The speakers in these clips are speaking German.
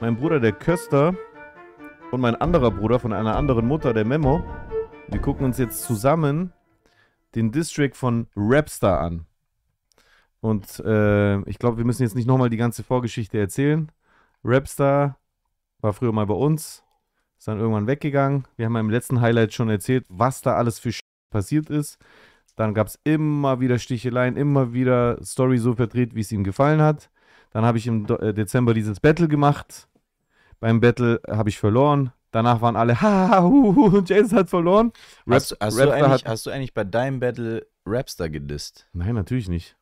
Mein Bruder, der Köster, und mein anderer Bruder von einer anderen Mutter, der Memo, wir gucken uns jetzt zusammen den District von Rapstar an. Und äh, ich glaube, wir müssen jetzt nicht nochmal die ganze Vorgeschichte erzählen. Rapstar war früher mal bei uns, ist dann irgendwann weggegangen. Wir haben im letzten Highlight schon erzählt, was da alles für Sch passiert ist. Dann gab es immer wieder Sticheleien, immer wieder Story so verdreht, wie es ihm gefallen hat. Dann habe ich im äh, Dezember dieses Battle gemacht. Beim Battle habe ich verloren. Danach waren alle, haha, hu, Jason hat verloren. Rap, hast, hast, du hat, hast, du eigentlich, bei deinem Battle Rapstar gedisst? Nein, natürlich nicht.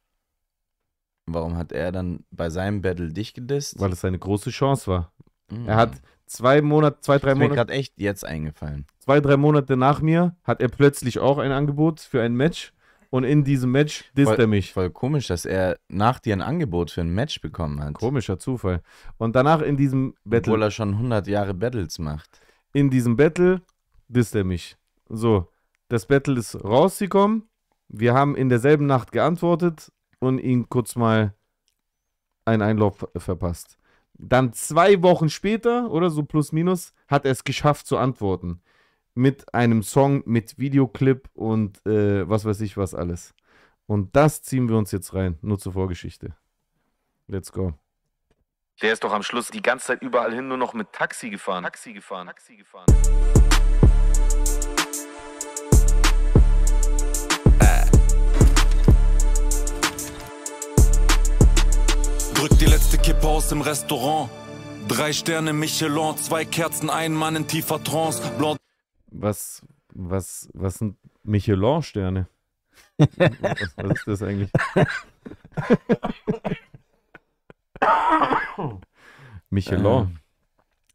Warum hat er dann bei seinem Battle dich gedisst? Weil es seine große Chance war. Mhm. Er hat zwei Monate, zwei, drei Monate. Mir gerade echt jetzt eingefallen. Zwei, drei Monate nach mir hat er plötzlich auch ein Angebot für ein Match. Und in diesem Match disst er mich. Voll komisch, dass er nach dir ein Angebot für ein Match bekommen hat. Komischer Zufall. Und danach in diesem Battle. Obwohl er schon 100 Jahre Battles macht. In diesem Battle disst er mich. So, das Battle ist rausgekommen. Wir haben in derselben Nacht geantwortet und ihn kurz mal einen Einlauf verpasst dann zwei Wochen später oder so plus minus hat er es geschafft zu antworten. Mit einem Song, mit Videoclip und äh, was weiß ich was alles. Und das ziehen wir uns jetzt rein, nur zur Vorgeschichte. Let's go. Der ist doch am Schluss die ganze Zeit überall hin nur noch mit Taxi gefahren. Taxi gefahren. Taxi gefahren. Drück die letzte Kippe aus im Restaurant. Drei Sterne Michelin, zwei Kerzen, ein Mann in tiefer Trance. Blond was, was, was sind Michelin-Sterne? was, was ist das eigentlich? Michelin. Ähm,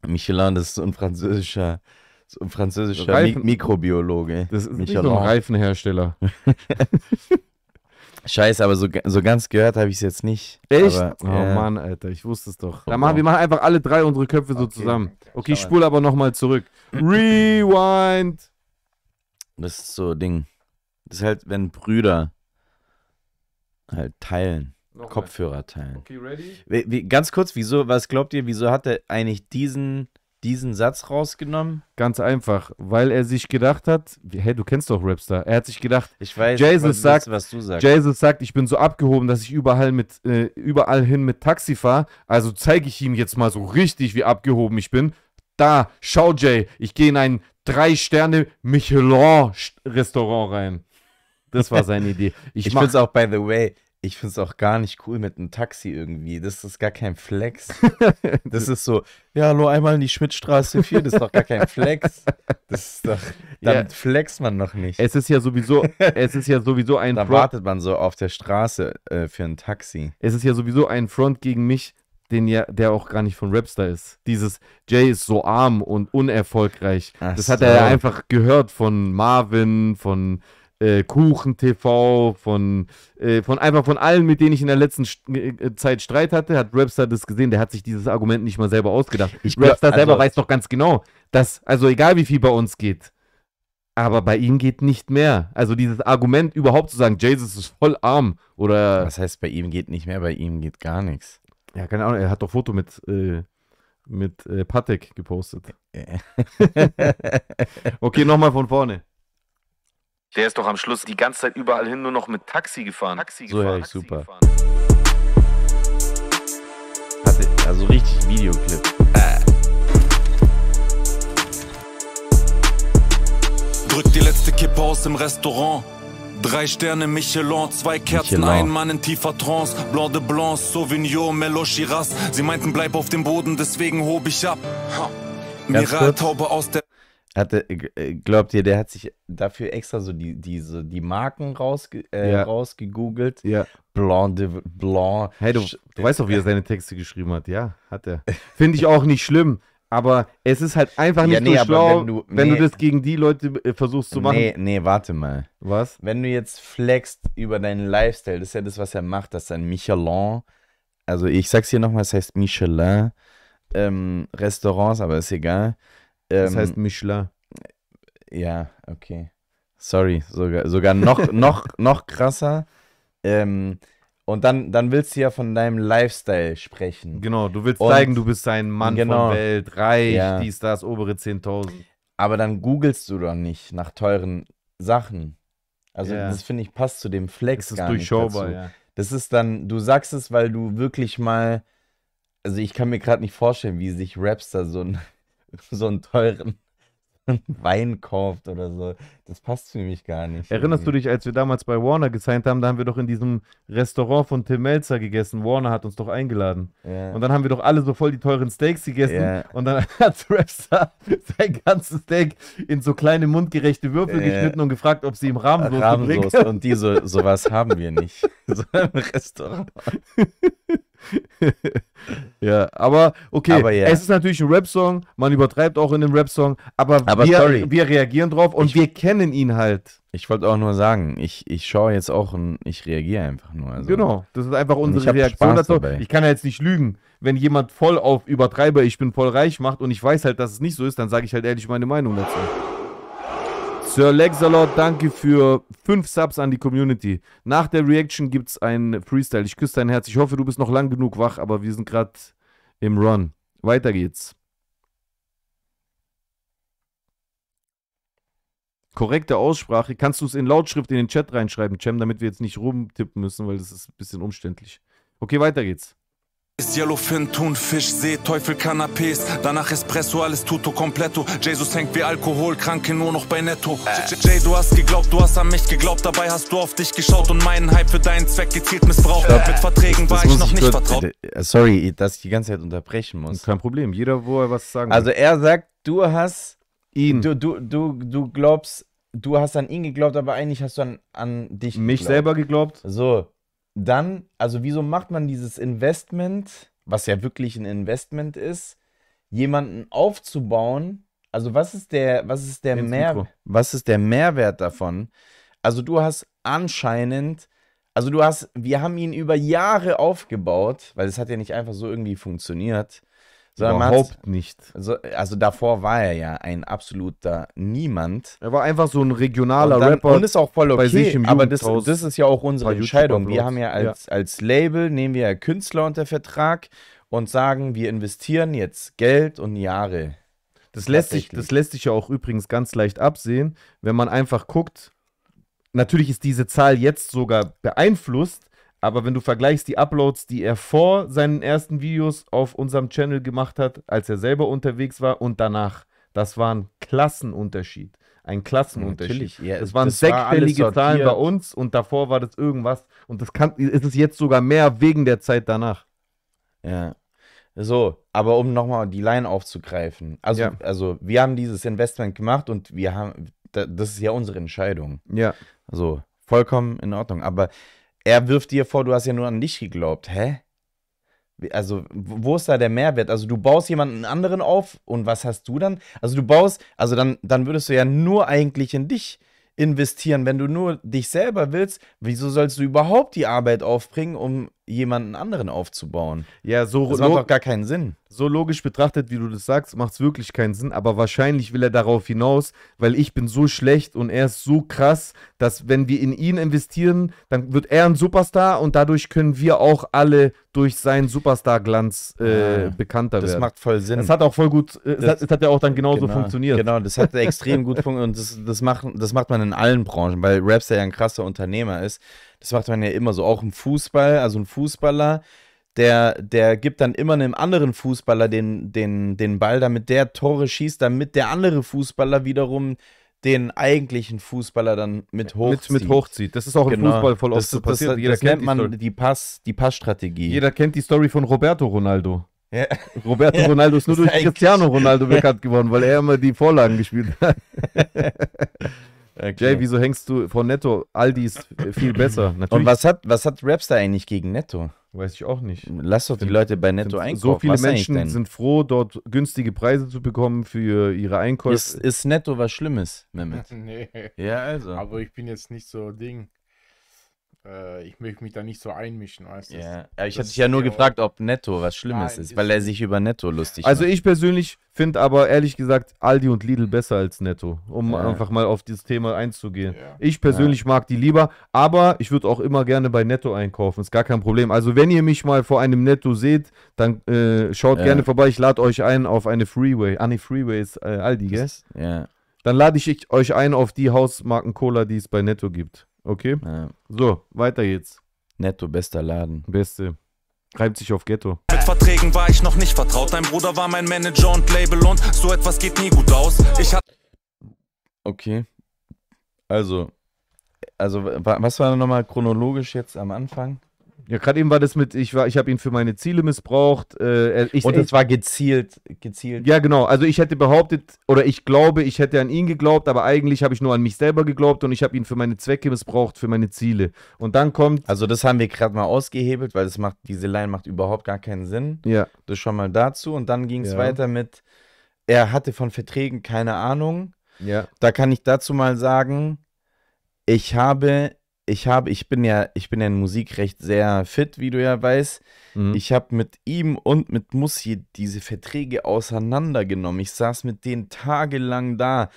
Michelin, das ist ein französischer, so ein französischer Reifen, Mi Mikrobiologe. Das ist Michelin. nicht nur ein Reifenhersteller. Scheiße, aber so, so ganz gehört habe ich es jetzt nicht. Echt? Aber, oh ja. Mann, Alter, ich wusste es doch. Oh Dann machen, wir machen einfach alle drei unsere Köpfe so okay. zusammen. Okay, ich spule aber nochmal zurück. Rewind! Das ist so ein Ding. Das ist halt, wenn Brüder halt teilen. Nochmal. Kopfhörer teilen. Okay, ready? Wie, wie, ganz kurz, wieso, was glaubt ihr, wieso hat er eigentlich diesen diesen Satz rausgenommen? Ganz einfach, weil er sich gedacht hat, hey, du kennst doch Rapstar. Er hat sich gedacht, ich weiß, Jesus sagt, bist, was du sagst. Jesus sagt, ich bin so abgehoben, dass ich überall mit äh, überall hin mit Taxi fahre, also zeige ich ihm jetzt mal so richtig, wie abgehoben ich bin. Da, schau Jay, ich gehe in ein drei Sterne Michelin Restaurant rein. Das war seine Idee. Ich, ich finde es auch by the way ich finde es auch gar nicht cool mit einem Taxi irgendwie. Das ist gar kein Flex. Das ist so, ja, hallo, einmal in die Schmidtstraße 4, das ist doch gar kein Flex. Das ist doch, damit ja. flext man noch nicht. Es ist ja sowieso, es ist ja sowieso ein Da Front. wartet man so auf der Straße äh, für ein Taxi. Es ist ja sowieso ein Front gegen mich, den ja, der auch gar nicht von Rapstar ist. Dieses Jay ist so arm und unerfolgreich. Ach das hat so. er ja einfach gehört von Marvin, von äh, Kuchen TV, von, äh, von einfach von allen, mit denen ich in der letzten St äh, äh, Zeit Streit hatte, hat Rapstar das gesehen, der hat sich dieses Argument nicht mal selber ausgedacht. Ich Rapstar also, selber weiß doch ganz genau, dass, also egal wie viel bei uns geht, aber bei ihm geht nicht mehr. Also dieses Argument überhaupt zu sagen, Jesus ist voll arm oder. Was heißt, bei ihm geht nicht mehr, bei ihm geht gar nichts. Ja, keine Ahnung, er hat doch Foto mit äh, mit äh, Patek gepostet. okay, nochmal von vorne. Der ist doch am Schluss die ganze Zeit überall hin nur noch mit Taxi gefahren. Taxi so gefahren. So super. Gefahren. Hatte also richtig Videoclip. Äh. Drück die letzte Kippe aus im Restaurant. Drei Sterne Michelin, zwei Kerzen, Michelin. ein Mann in tiefer Trance. Blanc de Blanc, Sauvignon, Melo Shiraz. Sie meinten, bleib auf dem Boden, deswegen hob ich ab. Mira, Taube aus der... Hatte, äh, äh, glaubt ihr, der hat sich dafür extra so die, diese, die Marken rausge äh, ja. rausgegoogelt? Ja. Blond, Blanc. Hey, du, du weißt doch, wie er äh, seine Texte geschrieben hat. Ja, hat er. Finde ich auch nicht schlimm. Aber es ist halt einfach nicht ja, nee, so schlau, wenn, du, wenn nee, du das gegen die Leute versuchst zu machen. Nee, nee, warte mal. Was? Wenn du jetzt flexst über deinen Lifestyle, das ist ja das, was er macht, dass ein Michelin, also ich sag's hier nochmal, es heißt Michelin, ähm, Restaurants, aber ist egal das heißt ähm, Michelin. Ja, okay. Sorry, sogar, sogar noch, noch, noch krasser. Ähm, und dann, dann willst du ja von deinem Lifestyle sprechen. Genau, du willst und, zeigen, du bist ein Mann genau, von Welt, reich, ja. dies, das, obere 10.000. Aber dann googelst du doch nicht nach teuren Sachen. Also ja. das finde ich passt zu dem Flex das gar nicht dazu. Ja. Das ist dann, du sagst es, weil du wirklich mal, also ich kann mir gerade nicht vorstellen, wie sich Raps da so ein so einen teuren Wein kauft oder so. Das passt für mich gar nicht. Erinnerst irgendwie. du dich, als wir damals bei Warner gesigned haben, da haben wir doch in diesem Restaurant von Tim Melzer gegessen. Warner hat uns doch eingeladen. Yeah. Und dann haben wir doch alle so voll die teuren Steaks gegessen. Yeah. Und dann hat Rapstar sein ganzes Steak in so kleine mundgerechte Würfel yeah. geschnitten und gefragt, ob sie ihm Rahmensoße Rahmensoße und die so, sowas haben wir nicht. so im Restaurant. ja, aber okay, aber ja. es ist natürlich ein Rap-Song, man übertreibt auch in dem Rap-Song, aber, aber wir, sorry. wir reagieren drauf und ich, wir kennen ihn halt. Ich wollte auch nur sagen, ich, ich schaue jetzt auch und ich reagiere einfach nur. Also. Genau, das ist einfach unsere Reaktion dazu. Ich kann ja jetzt nicht lügen. Wenn jemand voll auf Übertreiber, ich bin voll reich macht und ich weiß halt, dass es nicht so ist, dann sage ich halt ehrlich meine Meinung dazu. Sir Lexalord, danke für 5 Subs an die Community. Nach der Reaction gibt es ein Freestyle. Ich küsse dein Herz. Ich hoffe, du bist noch lang genug wach, aber wir sind gerade im Run. Weiter geht's. korrekte Aussprache. Kannst du es in Lautschrift in den Chat reinschreiben, Cem, damit wir jetzt nicht rumtippen müssen, weil das ist ein bisschen umständlich. Okay, weiter geht's. Ist Yellowfin, Thunfisch, See, Teufel, Canapés. Danach Espresso, alles tutto completo. Jesus hängt wie Alkohol, Kranke nur noch bei Netto. Äh. Jay, du hast geglaubt, du hast an mich geglaubt. Dabei hast du auf dich geschaut und meinen Hype für deinen Zweck gezielt missbraucht. Äh. Mit Verträgen war das ich noch ich nicht vertraut. Äh, äh, sorry, dass ich die ganze Zeit unterbrechen muss. Kein Problem, jeder, wo er was sagen Also, will. er sagt, du hast ihn. Du, du, du, du glaubst, du hast an ihn geglaubt, aber eigentlich hast du an, an dich Mich geglaubt. selber geglaubt. So dann, also wieso macht man dieses Investment, was ja wirklich ein Investment ist, jemanden aufzubauen? Also was ist der, was ist der, Mehr, was ist der Mehrwert davon? Also du hast anscheinend, also du hast, wir haben ihn über Jahre aufgebaut, weil es hat ja nicht einfach so irgendwie funktioniert. Sondern Überhaupt nicht. So, also davor war er ja ein absoluter Niemand. Er war einfach so ein regionaler und dann, Rapper. Und ist auch voll okay, aber das, das, ist ja auch unsere Entscheidung. Wir haben ja als, ja. als Label, nehmen wir Künstler unter Vertrag und sagen, wir investieren jetzt Geld und Jahre. Das lässt, sich, das lässt sich ja auch übrigens ganz leicht absehen, wenn man einfach guckt. Natürlich ist diese Zahl jetzt sogar beeinflusst, aber wenn du vergleichst die Uploads, die er vor seinen ersten Videos auf unserem Channel gemacht hat, als er selber unterwegs war und danach, das war ein Klassenunterschied. Ein Klassenunterschied. Ja, es waren sechsstellige war Zahlen bei uns und davor war das irgendwas. Und das kann, ist es jetzt sogar mehr wegen der Zeit danach. Ja. So, aber um nochmal die Line aufzugreifen. Also, ja. also, wir haben dieses Investment gemacht und wir haben, das ist ja unsere Entscheidung. Ja. So, vollkommen in Ordnung. Aber er wirft dir vor, du hast ja nur an dich geglaubt. Hä? Also, wo ist da der Mehrwert? Also, du baust jemanden anderen auf und was hast du dann? Also, du baust, also dann, dann würdest du ja nur eigentlich in dich investieren. Wenn du nur dich selber willst, wieso sollst du überhaupt die Arbeit aufbringen, um jemanden anderen aufzubauen. Ja, so das macht doch gar keinen Sinn. So logisch betrachtet, wie du das sagst, macht es wirklich keinen Sinn. Aber wahrscheinlich will er darauf hinaus, weil ich bin so schlecht und er ist so krass, dass wenn wir in ihn investieren, dann wird er ein Superstar und dadurch können wir auch alle durch seinen Superstar-Glanz äh, ja, bekannter das werden. Das macht voll Sinn. Das hat auch voll gut, äh, das, hat ja auch dann genauso genau, funktioniert. Genau, das hat extrem gut funktioniert und das, das, macht, das macht man in allen Branchen, weil Raps ja ein krasser Unternehmer ist das macht man ja immer so. Auch im Fußball, also ein Fußballer, der, der gibt dann immer einem anderen Fußballer den, den, den Ball, damit der Tore schießt, damit der andere Fußballer wiederum den eigentlichen Fußballer dann mit hochzieht. Mit, mit hochzieht. Das ist auch genau. im Fußball voll oft das, so passiert. Das, Jeder das nennt die man die, Pass, die Passstrategie. Jeder kennt die Story von Roberto Ronaldo. Ja. Roberto ja. Ronaldo ist nur durch Cristiano Ronaldo bekannt geworden, weil er immer die Vorlagen gespielt hat. Äh, Jay, genau. wieso hängst du von Netto? Aldi ist äh, viel besser. Natürlich. Und was hat, was hat Rapstar eigentlich gegen Netto? Weiß ich auch nicht. Lass doch die Leute bei Netto einkaufen. So viele was Menschen sind froh, dort günstige Preise zu bekommen für ihre Einkäufe. Ist, ist Netto was Schlimmes, Mehmet? nee. Ja, also. Aber ich bin jetzt nicht so Ding äh, ich möchte mich da nicht so einmischen, weißt du? Ja, aber ich hatte dich ja nur gefragt, ob Netto was Schlimmes Nein, ist, weil er sich über Netto lustig also macht. Also ich persönlich finde aber ehrlich gesagt Aldi und Lidl mhm. besser als Netto, um ja. einfach mal auf dieses Thema einzugehen. Ja. Ich persönlich ja. mag die lieber, aber ich würde auch immer gerne bei Netto einkaufen, ist gar kein Problem. Also wenn ihr mich mal vor einem Netto seht, dann äh, schaut gerne vorbei, ich lade euch ein auf eine Freeway. Ah ne, Freeway ist äh, Aldi, gell? Ja. Dann lade ich euch ein auf die Hausmarken Cola, die es bei Netto gibt. Okay. Ja. So, weiter geht's. Netto, bester Laden. Beste. Reibt sich auf Ghetto. Mit Verträgen war ich noch nicht vertraut. Dein Bruder war mein Manager und Label und so etwas geht nie gut aus. Ich hab. Okay. Also, also was war nochmal chronologisch jetzt am Anfang? Ja, gerade eben war das mit, ich ich habe ihn für meine Ziele missbraucht. Äh, ich, und das war gezielt, gezielt. Ja, genau. Also ich hätte behauptet, oder ich glaube, ich hätte an ihn geglaubt, aber eigentlich habe ich nur an mich selber geglaubt und ich habe ihn für meine Zwecke missbraucht, für meine Ziele. Und dann kommt. Also das haben wir gerade mal ausgehebelt, weil das macht, diese Line macht überhaupt gar keinen Sinn. Ja. Das schon mal dazu. Und dann ging es ja. weiter mit, er hatte von Verträgen keine Ahnung. Ja. Da kann ich dazu mal sagen, ich habe ich habe, ich bin ja, ich bin ja in Musik recht sehr fit, wie du ja weißt. Mhm. Ich habe mit ihm und mit Mussi diese Verträge auseinandergenommen. Ich saß mit denen tagelang da,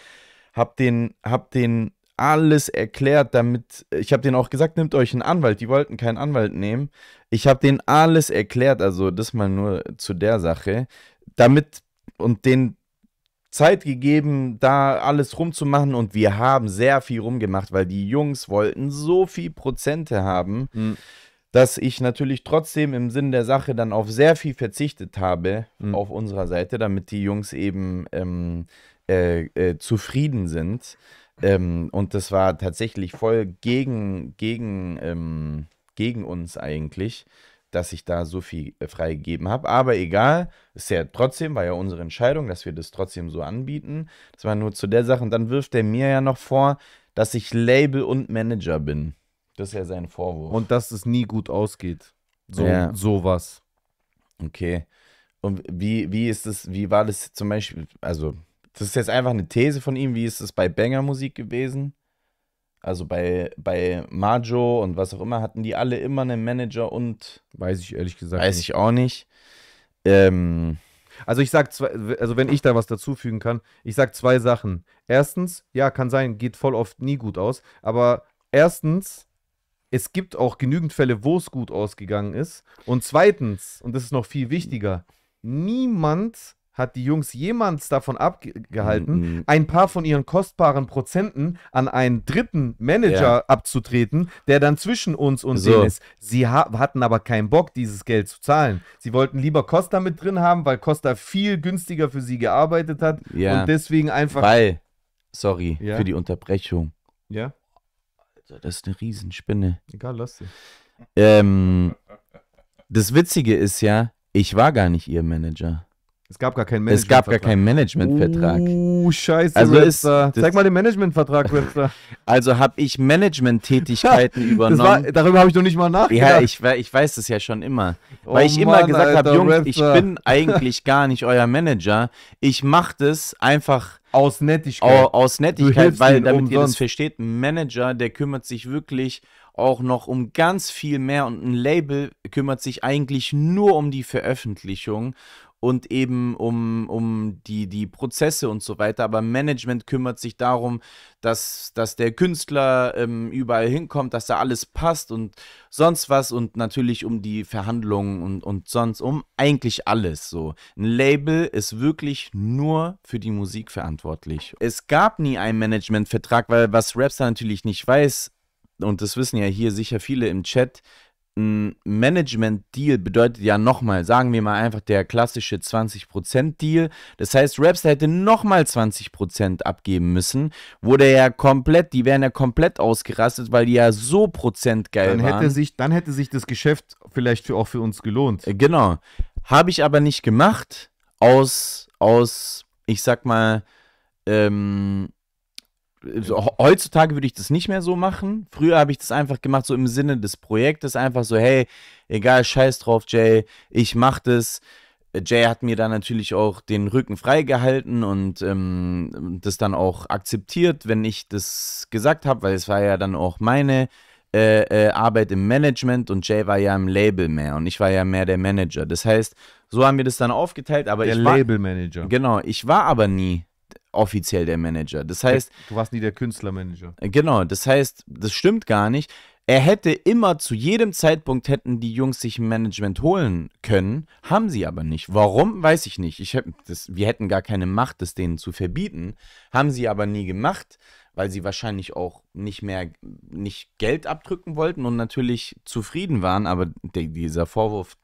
hab den, hab den alles erklärt, damit ich habe denen auch gesagt, nehmt euch einen Anwalt. Die wollten keinen Anwalt nehmen. Ich habe denen alles erklärt, also das mal nur zu der Sache, damit und den Zeit gegeben, da alles rumzumachen und wir haben sehr viel rumgemacht, weil die Jungs wollten so viel Prozente haben, mhm. dass ich natürlich trotzdem im Sinn der Sache dann auf sehr viel verzichtet habe mhm. auf unserer Seite, damit die Jungs eben ähm, äh, äh, zufrieden sind. Ähm, und das war tatsächlich voll gegen, gegen, ähm, gegen uns eigentlich dass ich da so viel äh, freigegeben habe. Aber egal, ist ja trotzdem, war ja unsere Entscheidung, dass wir das trotzdem so anbieten. Das war nur zu der Sache. Und dann wirft er mir ja noch vor, dass ich Label und Manager bin. Das ist ja sein Vorwurf. Und dass es nie gut ausgeht. So ja. sowas. Okay. Und wie, wie ist es, wie war das zum Beispiel, also das ist jetzt einfach eine These von ihm, wie ist es bei Banger Musik gewesen? Also bei, bei Majo und was auch immer hatten die alle immer einen Manager und. Weiß ich ehrlich gesagt. Weiß nicht. ich auch nicht. Ähm, also ich sag zwei, also wenn ich da was dazufügen kann, ich sag zwei Sachen. Erstens, ja, kann sein, geht voll oft nie gut aus, aber erstens, es gibt auch genügend Fälle, wo es gut ausgegangen ist. Und zweitens, und das ist noch viel wichtiger, niemand hat die Jungs jemals davon abgehalten, mhm. ein paar von ihren kostbaren Prozenten an einen dritten Manager ja. abzutreten, der dann zwischen uns und so. denen ist. Sie ha hatten aber keinen Bock, dieses Geld zu zahlen. Sie wollten lieber Costa mit drin haben, weil Costa viel günstiger für sie gearbeitet hat ja. und deswegen einfach. Weil, sorry ja. für die Unterbrechung. Ja. Also, das ist eine Riesenspinne. Egal, lass sie. Ähm, das Witzige ist ja, ich war gar nicht ihr Manager. Es gab gar keinen Management. Es gab Vertrag. gar keinen Managementvertrag. Oh, scheiße, also ist, Zeig mal den Managementvertrag, Webster. also habe ich Managementtätigkeiten übernommen. War, darüber habe ich noch nicht mal nachgedacht. Ja, ich, ich weiß es ja schon immer. Oh Weil ich Mann, immer gesagt habe, Jungs, Rapster. ich bin eigentlich gar nicht euer Manager. Ich mache das einfach aus Nettigkeit. Aus Nettigkeit, weil damit umsonst. ihr das versteht, ein Manager, der kümmert sich wirklich auch noch um ganz viel mehr und ein Label kümmert sich eigentlich nur um die Veröffentlichung und eben um, um die, die Prozesse und so weiter. Aber Management kümmert sich darum, dass, dass der Künstler ähm, überall hinkommt, dass da alles passt und sonst was und natürlich um die Verhandlungen und, und sonst um eigentlich alles so. Ein Label ist wirklich nur für die Musik verantwortlich. Es gab nie einen Managementvertrag, weil was Raps natürlich nicht weiß, und das wissen ja hier sicher viele im Chat, ein Management-Deal bedeutet ja nochmal, sagen wir mal einfach der klassische 20%-Deal. Das heißt, Raps hätte nochmal 20% abgeben müssen. Wurde ja komplett, die wären ja komplett ausgerastet, weil die ja so prozentgeil dann waren. sich, dann hätte sich das Geschäft vielleicht für, auch für uns gelohnt. Äh, genau. Habe ich aber nicht gemacht. Aus, aus ich sag mal, ähm, heutzutage würde ich das nicht mehr so machen. Früher habe ich das einfach gemacht, so im Sinne des Projektes, einfach so, hey, egal, scheiß drauf, Jay, ich mach das. Jay hat mir da natürlich auch den Rücken freigehalten und ähm, das dann auch akzeptiert, wenn ich das gesagt habe, weil es war ja dann auch meine äh, äh, Arbeit im Management und Jay war ja im Label mehr und ich war ja mehr der Manager. Das heißt, so haben wir das dann aufgeteilt, aber der ich war, Label Manager. Genau, ich war aber nie offiziell der Manager. Das heißt. Du warst nie der Künstlermanager. Genau, das heißt, das stimmt gar nicht. Er hätte immer zu jedem Zeitpunkt hätten die Jungs sich ein Management holen können, haben sie aber nicht. Warum, weiß ich nicht. Ich hab, das, wir hätten gar keine Macht, das denen zu verbieten. Haben sie aber nie gemacht, weil sie wahrscheinlich auch nicht mehr nicht Geld abdrücken wollten und natürlich zufrieden waren, aber de, dieser Vorwurf.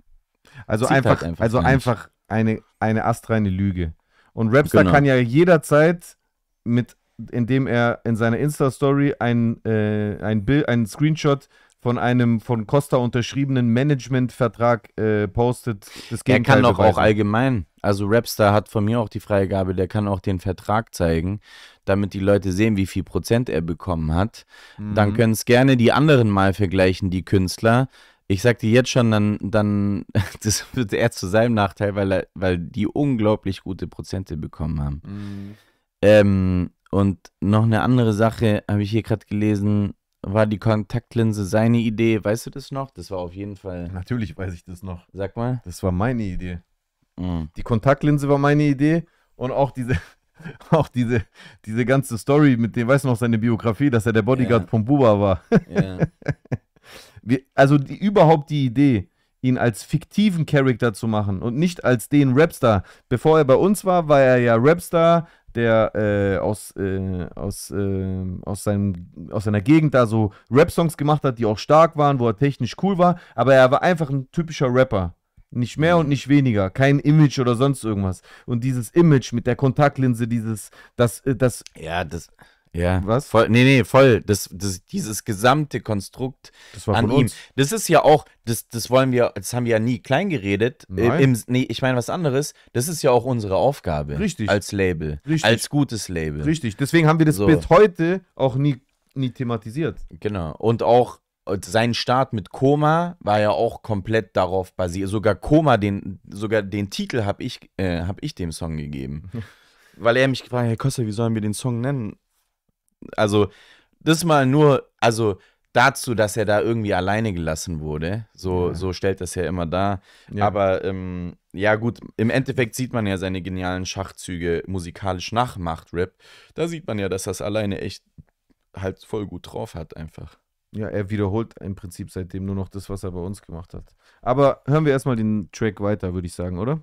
Also einfach, halt einfach, also einfach eine, eine astreine Lüge. Und Rapstar genau. kann ja jederzeit mit, indem er in seiner Insta-Story ein, äh, ein Bild, einen Screenshot von einem von Costa unterschriebenen Managementvertrag äh, postet. Das er kann doch auch allgemein. Also Rapstar hat von mir auch die Freigabe, der kann auch den Vertrag zeigen, damit die Leute sehen, wie viel Prozent er bekommen hat. Mhm. Dann können es gerne die anderen mal vergleichen, die Künstler. Ich sag dir jetzt schon, dann, dann das wird eher zu seinem Nachteil, weil, er, weil die unglaublich gute Prozente bekommen haben. Mhm. Ähm, und noch eine andere Sache habe ich hier gerade gelesen, war die Kontaktlinse seine Idee. Weißt du das noch? Das war auf jeden Fall. Natürlich weiß ich das noch. Sag mal. Das war meine Idee. Mhm. Die Kontaktlinse war meine Idee und auch diese, auch diese, diese ganze Story mit dem, weißt du noch, seine Biografie, dass er der Bodyguard ja. von Buba war. Ja. wir, also die, überhaupt die Idee, ihn als fiktiven Charakter zu machen und nicht als den Rapstar. Bevor er bei uns war, war er ja Rapstar, der äh, aus, äh, aus, äh, aus, seinem, aus seiner Gegend da so Rap-Songs gemacht hat, die auch stark waren, wo er technisch cool war, aber er war einfach ein typischer Rapper. Nicht mehr und nicht weniger. Kein Image oder sonst irgendwas. Und dieses Image mit der Kontaktlinse, dieses, das, äh, das. Ja, das ja. Was? Voll, nee, nee, voll. Das, das, dieses gesamte Konstrukt an ihm. Uns. Das ist ja auch, das, das wollen wir, das haben wir ja nie klein geredet. Äh, Nein. Im, nee, ich meine was anderes. Das ist ja auch unsere Aufgabe. Richtig. Als Label. Richtig. Als gutes Label. Richtig. Deswegen haben wir das so. bis heute auch nie, nie thematisiert. Genau. Und auch sein Start mit Koma war ja auch komplett darauf basiert. Sogar Koma, den, sogar den Titel habe ich, äh, hab ich dem Song gegeben. Weil er mich gefragt hat, hey Kosser, wie sollen wir den Song nennen? also das mal nur, also dazu, dass er da irgendwie alleine gelassen wurde. So, ja. so stellt das ja immer dar. Ja. Aber ähm, ja, gut, im Endeffekt sieht man ja seine genialen Schachzüge musikalisch nachmacht, Rap. Da sieht man ja, dass das alleine echt halt voll gut drauf hat, einfach. Ja, er wiederholt im Prinzip seitdem nur noch das, was er bei uns gemacht hat. Aber hören wir erstmal den Track weiter, würde ich sagen, oder?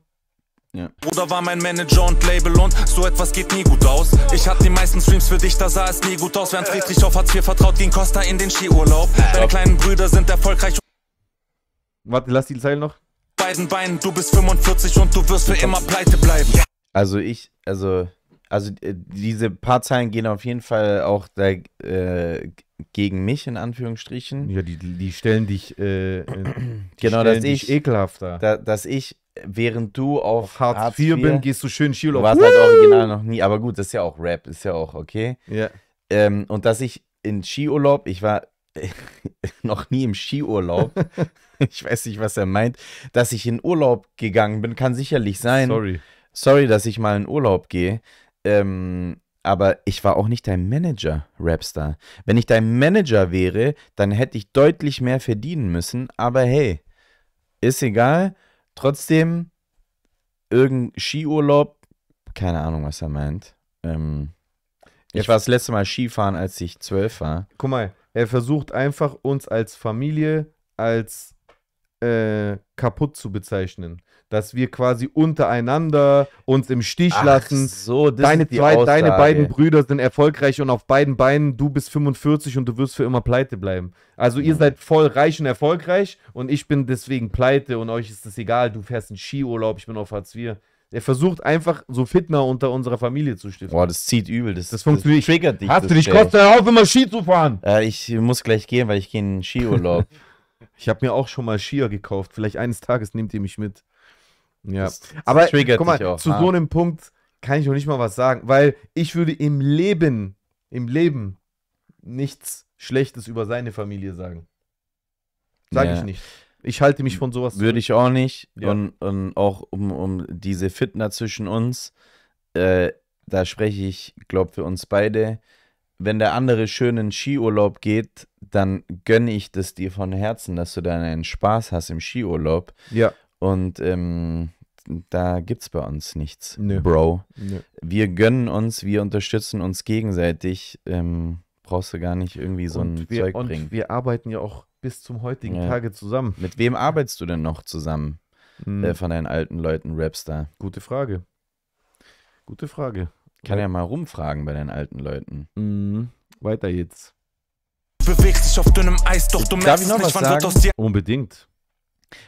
Ja. Bruder war mein Manager und Label und so etwas geht nie gut aus. Ich hatte die meisten Streams für dich, da sah es nie gut aus. Während Friedrich auf Hartz IV vertraut, ging Costa in den Skiurlaub. Deine kleinen Brüder sind erfolgreich. Warte, lass die Zeile noch. Beiden Beinen, du bist 45 und du wirst für immer pleite bleiben. Also ich, also, also äh, diese paar Zeilen gehen auf jeden Fall auch da, äh, gegen mich in Anführungsstrichen. Ja, die, die stellen dich, äh, äh die genau, stellen dass ich ekelhafter. Da, dass ich während du auf, auf Hartz, Hartz IV, bin, gehst du schön Skiurlaub. Du warst halt Woo! halt original noch nie, aber gut, das ist ja auch Rap, ist ja auch okay. Ja. Ähm, und dass ich in Skiurlaub, ich war noch nie im Skiurlaub, ich weiß nicht, was er meint, dass ich in Urlaub gegangen bin, kann sicherlich sein. Sorry. Sorry, dass ich mal in Urlaub gehe. Ähm, aber ich war auch nicht dein Manager, Rapstar. Wenn ich dein Manager wäre, dann hätte ich deutlich mehr verdienen müssen. Aber hey, ist egal. Trotzdem, irgendein Skiurlaub, keine Ahnung, was er meint. Ähm, ich, ich war das letzte Mal Skifahren, als ich zwölf war. Guck mal, er versucht einfach uns als Familie als äh, kaputt zu bezeichnen dass wir quasi untereinander uns im Stich Ach lassen. So, deine, zwei, deine beiden Brüder sind erfolgreich und auf beiden Beinen, du bist 45 und du wirst für immer pleite bleiben. Also ihr seid voll reich und erfolgreich und ich bin deswegen pleite und euch ist es egal, du fährst einen Skiurlaub, ich bin auf Hartz IV. Er versucht einfach so Fitner unter unserer Familie zu stiften. Boah, das zieht übel. Das, das funktioniert. Das triggert dich. Hast du dich kostet auf, immer Ski zu fahren? Äh, ich muss gleich gehen, weil ich gehe in den Skiurlaub. ich habe mir auch schon mal Skier gekauft. Vielleicht eines Tages nehmt ihr mich mit. Ja. Das, das Aber guck mal, auch, zu ah. so einem Punkt kann ich noch nicht mal was sagen, weil ich würde im Leben, im Leben nichts Schlechtes über seine Familie sagen. Sag ja. ich nicht. Ich halte mich von sowas. Würde ich auch nicht. Ja. Und, und, auch um, um diese Fitner zwischen uns, äh, da spreche ich, glaube für uns beide. Wenn der andere schön in Skiurlaub geht, dann gönne ich das dir von Herzen, dass du deinen Spaß hast im Skiurlaub. Ja. Und ähm, da es bei uns nichts, Nö. Bro. Nö. Wir gönnen uns, wir unterstützen uns gegenseitig. Ähm, brauchst du gar nicht irgendwie so und ein wir, Zeug bringen. Und wir arbeiten ja auch bis zum heutigen ja. Tage zusammen. Mit wem arbeitest du denn noch zusammen hm. äh, von deinen alten Leuten, Rapstar? Gute Frage. Gute Frage. Kann ja mal rumfragen bei deinen alten Leuten. Mhm. Weiter jetzt. Bewegt dich auf dünnem Eis, doch du merkst nicht, wann wird aus dir. Unbedingt.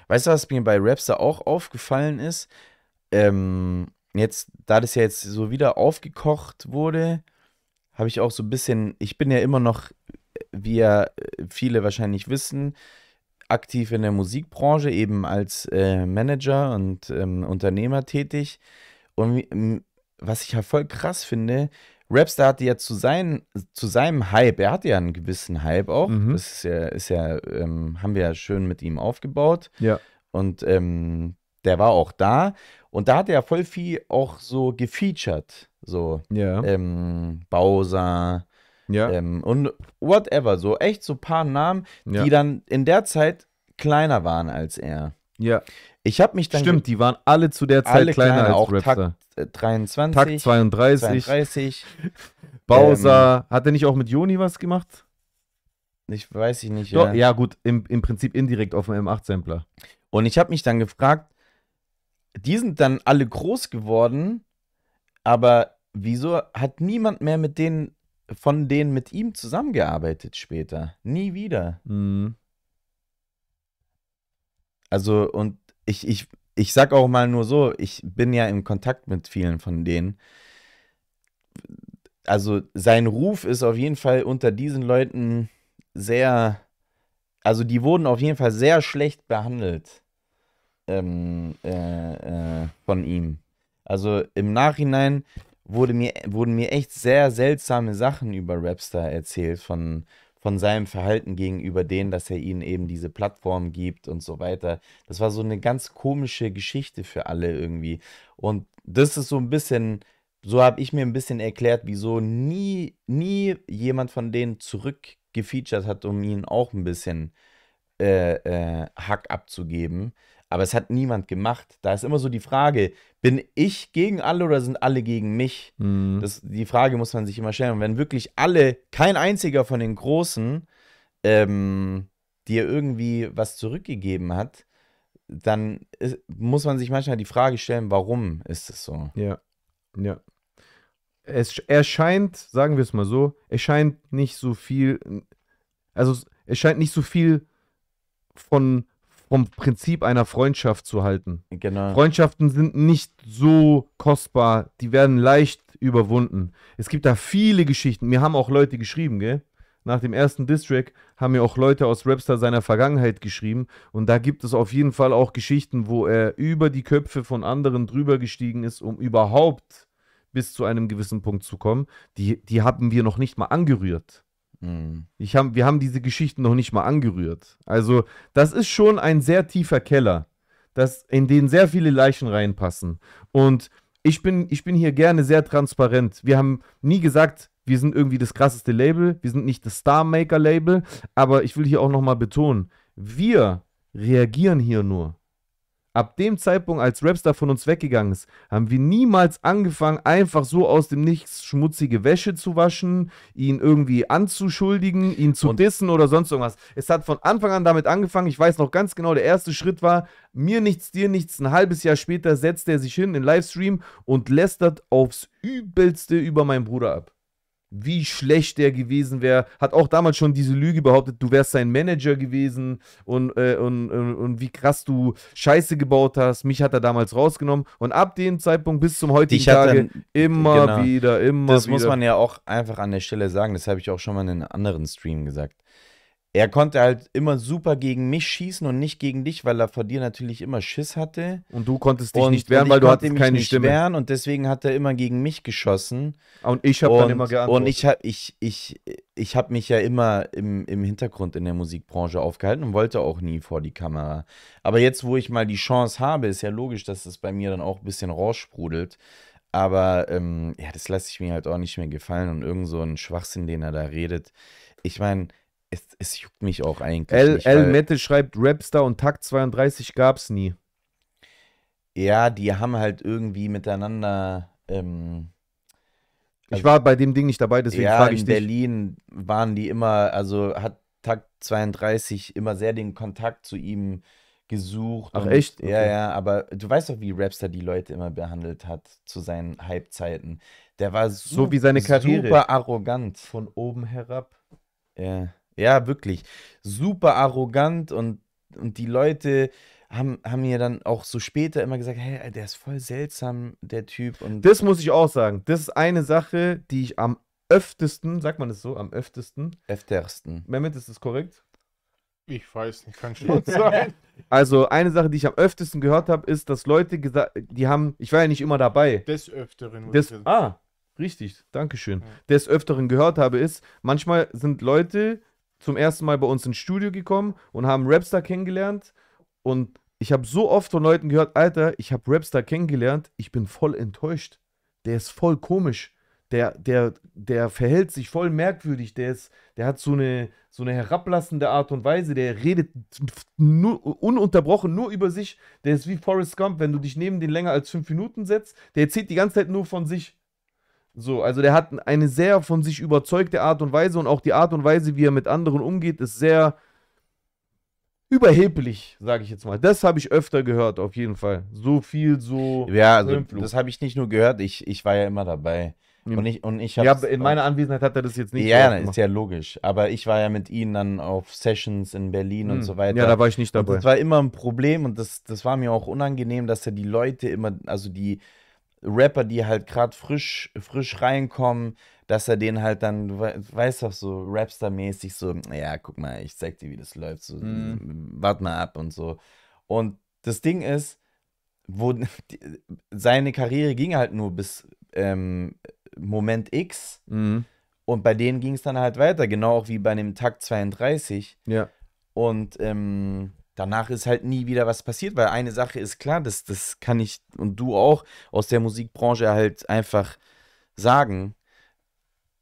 Weißt du, was mir bei Rapster auch aufgefallen ist? Ähm, jetzt, da das ja jetzt so wieder aufgekocht wurde, habe ich auch so ein bisschen, ich bin ja immer noch, wie ja äh, viele wahrscheinlich wissen, aktiv in der Musikbranche, eben als äh, Manager und ähm, Unternehmer tätig. Und ähm, was ich ja voll krass finde, Rapstar hatte ja zu, sein, zu seinem Hype, er hatte ja einen gewissen Hype auch. Mhm. Das ist ja, ist ja ähm, haben wir ja schön mit ihm aufgebaut. Ja. Und ähm, der war auch da. Und da hat er ja voll viel auch so gefeatured. So ja. ähm, Bowser ja. Ähm, und whatever. So echt so paar Namen, ja. die dann in der Zeit kleiner waren als er. Ja. Ich habe mich dann. Stimmt, die waren alle zu der Zeit kleiner als auch Rapstar. Äh, Takt 23. Takt 32. 32. Bowser. Ähm, hat er nicht auch mit Joni was gemacht? Ich weiß ich nicht. Doch, ja. ja, gut, im, im Prinzip indirekt auf dem M8-Sampler. Und ich habe mich dann gefragt, die sind dann alle groß geworden, aber wieso hat niemand mehr mit denen, von denen mit ihm zusammengearbeitet später? Nie wieder. Mhm. Also, und ich, ich, ich sag auch mal nur so, ich bin ja im Kontakt mit vielen von denen. Also sein Ruf ist auf jeden Fall unter diesen Leuten sehr, also die wurden auf jeden Fall sehr schlecht behandelt ähm, äh, äh, von ihm. Also im Nachhinein wurde mir, wurden mir echt sehr seltsame Sachen über Rapstar erzählt von von seinem Verhalten gegenüber denen, dass er ihnen eben diese Plattform gibt und so weiter. Das war so eine ganz komische Geschichte für alle irgendwie. Und das ist so ein bisschen, so habe ich mir ein bisschen erklärt, wieso nie, nie jemand von denen zurückgefeatured hat, um ihnen auch ein bisschen äh, äh, Hack abzugeben aber es hat niemand gemacht. Da ist immer so die Frage, bin ich gegen alle oder sind alle gegen mich? Mhm. Das, die Frage muss man sich immer stellen. Und wenn wirklich alle, kein einziger von den Großen, ähm, dir irgendwie was zurückgegeben hat, dann ist, muss man sich manchmal die Frage stellen, warum ist es so? Ja, ja. Es erscheint, sagen wir es mal so, es scheint nicht so viel, also es scheint nicht so viel von vom Prinzip einer Freundschaft zu halten. Genau. Freundschaften sind nicht so kostbar, die werden leicht überwunden. Es gibt da viele Geschichten. Mir haben auch Leute geschrieben, gell? Nach dem ersten Distrack haben mir auch Leute aus Rapstar seiner Vergangenheit geschrieben. Und da gibt es auf jeden Fall auch Geschichten, wo er über die Köpfe von anderen drüber gestiegen ist, um überhaupt bis zu einem gewissen Punkt zu kommen. Die, die haben wir noch nicht mal angerührt. Mhm. Ich hab, wir haben diese Geschichten noch nicht mal angerührt. Also, das ist schon ein sehr tiefer Keller, das, in den sehr viele Leichen reinpassen. Und ich bin, ich bin hier gerne sehr transparent. Wir haben nie gesagt, wir sind irgendwie das krasseste Label, wir sind nicht das Star Maker Label, aber ich will hier auch nochmal betonen, wir reagieren hier nur. Ab dem Zeitpunkt, als Rapstar von uns weggegangen ist, haben wir niemals angefangen, einfach so aus dem Nichts schmutzige Wäsche zu waschen, ihn irgendwie anzuschuldigen, ihn zu und dissen oder sonst irgendwas. Es hat von Anfang an damit angefangen, ich weiß noch ganz genau, der erste Schritt war, mir nichts, dir nichts. Ein halbes Jahr später setzt er sich hin in Livestream und lästert aufs Übelste über meinen Bruder ab wie schlecht der gewesen wäre. Hat auch damals schon diese Lüge behauptet, du wärst sein Manager gewesen und, äh, und, und, und, wie krass du Scheiße gebaut hast. Mich hat er damals rausgenommen. Und ab dem Zeitpunkt bis zum heutigen Tage dann, immer genau, wieder, immer das wieder. Das muss man ja auch einfach an der Stelle sagen. Das habe ich auch schon mal in einem anderen Stream gesagt er konnte halt immer super gegen mich schießen und nicht gegen dich, weil er vor dir natürlich immer Schiss hatte. Und du konntest dich und, nicht wehren, weil du hattest mich keine nicht Stimme. Wehren und deswegen hat er immer gegen mich geschossen. Und ich habe dann immer geantwortet. Und ich habe ich, ich, ich hab mich ja immer im, im Hintergrund in der Musikbranche aufgehalten und wollte auch nie vor die Kamera. Aber jetzt, wo ich mal die Chance habe, ist ja logisch, dass es bei mir dann auch ein bisschen raussprudelt. Aber ähm, ja, das lasse ich mir halt auch nicht mehr gefallen. Und irgend so ein Schwachsinn, den er da redet. Ich meine es, es juckt mich auch eigentlich. L, Mette schreibt, Rapstar und Takt 32 gab's nie. Ja, die haben halt irgendwie miteinander. Ähm, also, ich war bei dem Ding nicht dabei, deswegen ja, frage ich in dich. In Berlin waren die immer, also hat Takt 32 immer sehr den Kontakt zu ihm gesucht. Ach und, echt? Okay. Ja, ja, aber du weißt doch, wie Rapstar die Leute immer behandelt hat zu seinen Halbzeiten. Der war so, so wie seine Karriere. super arrogant. Von oben herab. Ja. Ja, wirklich. Super arrogant und, und die Leute haben, haben mir dann auch so später immer gesagt, hey, der ist voll seltsam, der Typ. Und das muss ich auch sagen. Das ist eine Sache, die ich am öftesten, sagt man das so, am öftesten. Öftersten. Mehmet, ist das korrekt? Ich weiß nicht, kann schon sein. Also eine Sache, die ich am öftesten gehört habe, ist, dass Leute gesagt, die haben, ich war ja nicht immer dabei. Des Öfteren. Des, ah, richtig, Dankeschön. Ja. Des Öfteren gehört habe, ist, manchmal sind Leute, zum ersten Mal bei uns ins Studio gekommen und haben Rapstar kennengelernt. Und ich habe so oft von Leuten gehört, Alter, ich habe Rapstar kennengelernt, ich bin voll enttäuscht. Der ist voll komisch. Der, der, der verhält sich voll merkwürdig. Der, ist, der hat so eine, so eine herablassende Art und Weise. Der redet nur, ununterbrochen nur über sich. Der ist wie Forrest Gump, wenn du dich neben den länger als fünf Minuten setzt. Der erzählt die ganze Zeit nur von sich. So, also der hat eine sehr von sich überzeugte Art und Weise und auch die Art und Weise, wie er mit anderen umgeht, ist sehr überheblich, sage ich jetzt mal. Das habe ich öfter gehört, auf jeden Fall. So viel, so. Ja, also das habe ich nicht nur gehört, ich, ich war ja immer dabei. Und ich, und ich ja, in meiner Anwesenheit hat er das jetzt nicht Ja, ist ja logisch. Aber ich war ja mit ihnen dann auf Sessions in Berlin hm. und so weiter. Ja, da war ich nicht dabei. Und das war immer ein Problem und das, das war mir auch unangenehm, dass er die Leute immer, also die, Rapper, die halt gerade frisch, frisch reinkommen, dass er den halt dann, weißt du, so Rapster-mäßig so, ja, guck mal, ich zeig dir, wie das läuft, so, mhm. warte mal ab und so. Und das Ding ist, wo die, seine Karriere ging halt nur bis ähm, Moment X mhm. und bei denen ging es dann halt weiter, genau auch wie bei dem Takt 32. Ja. Und ähm, danach ist halt nie wieder was passiert, weil eine Sache ist klar, das, das kann ich und du auch aus der Musikbranche halt einfach sagen,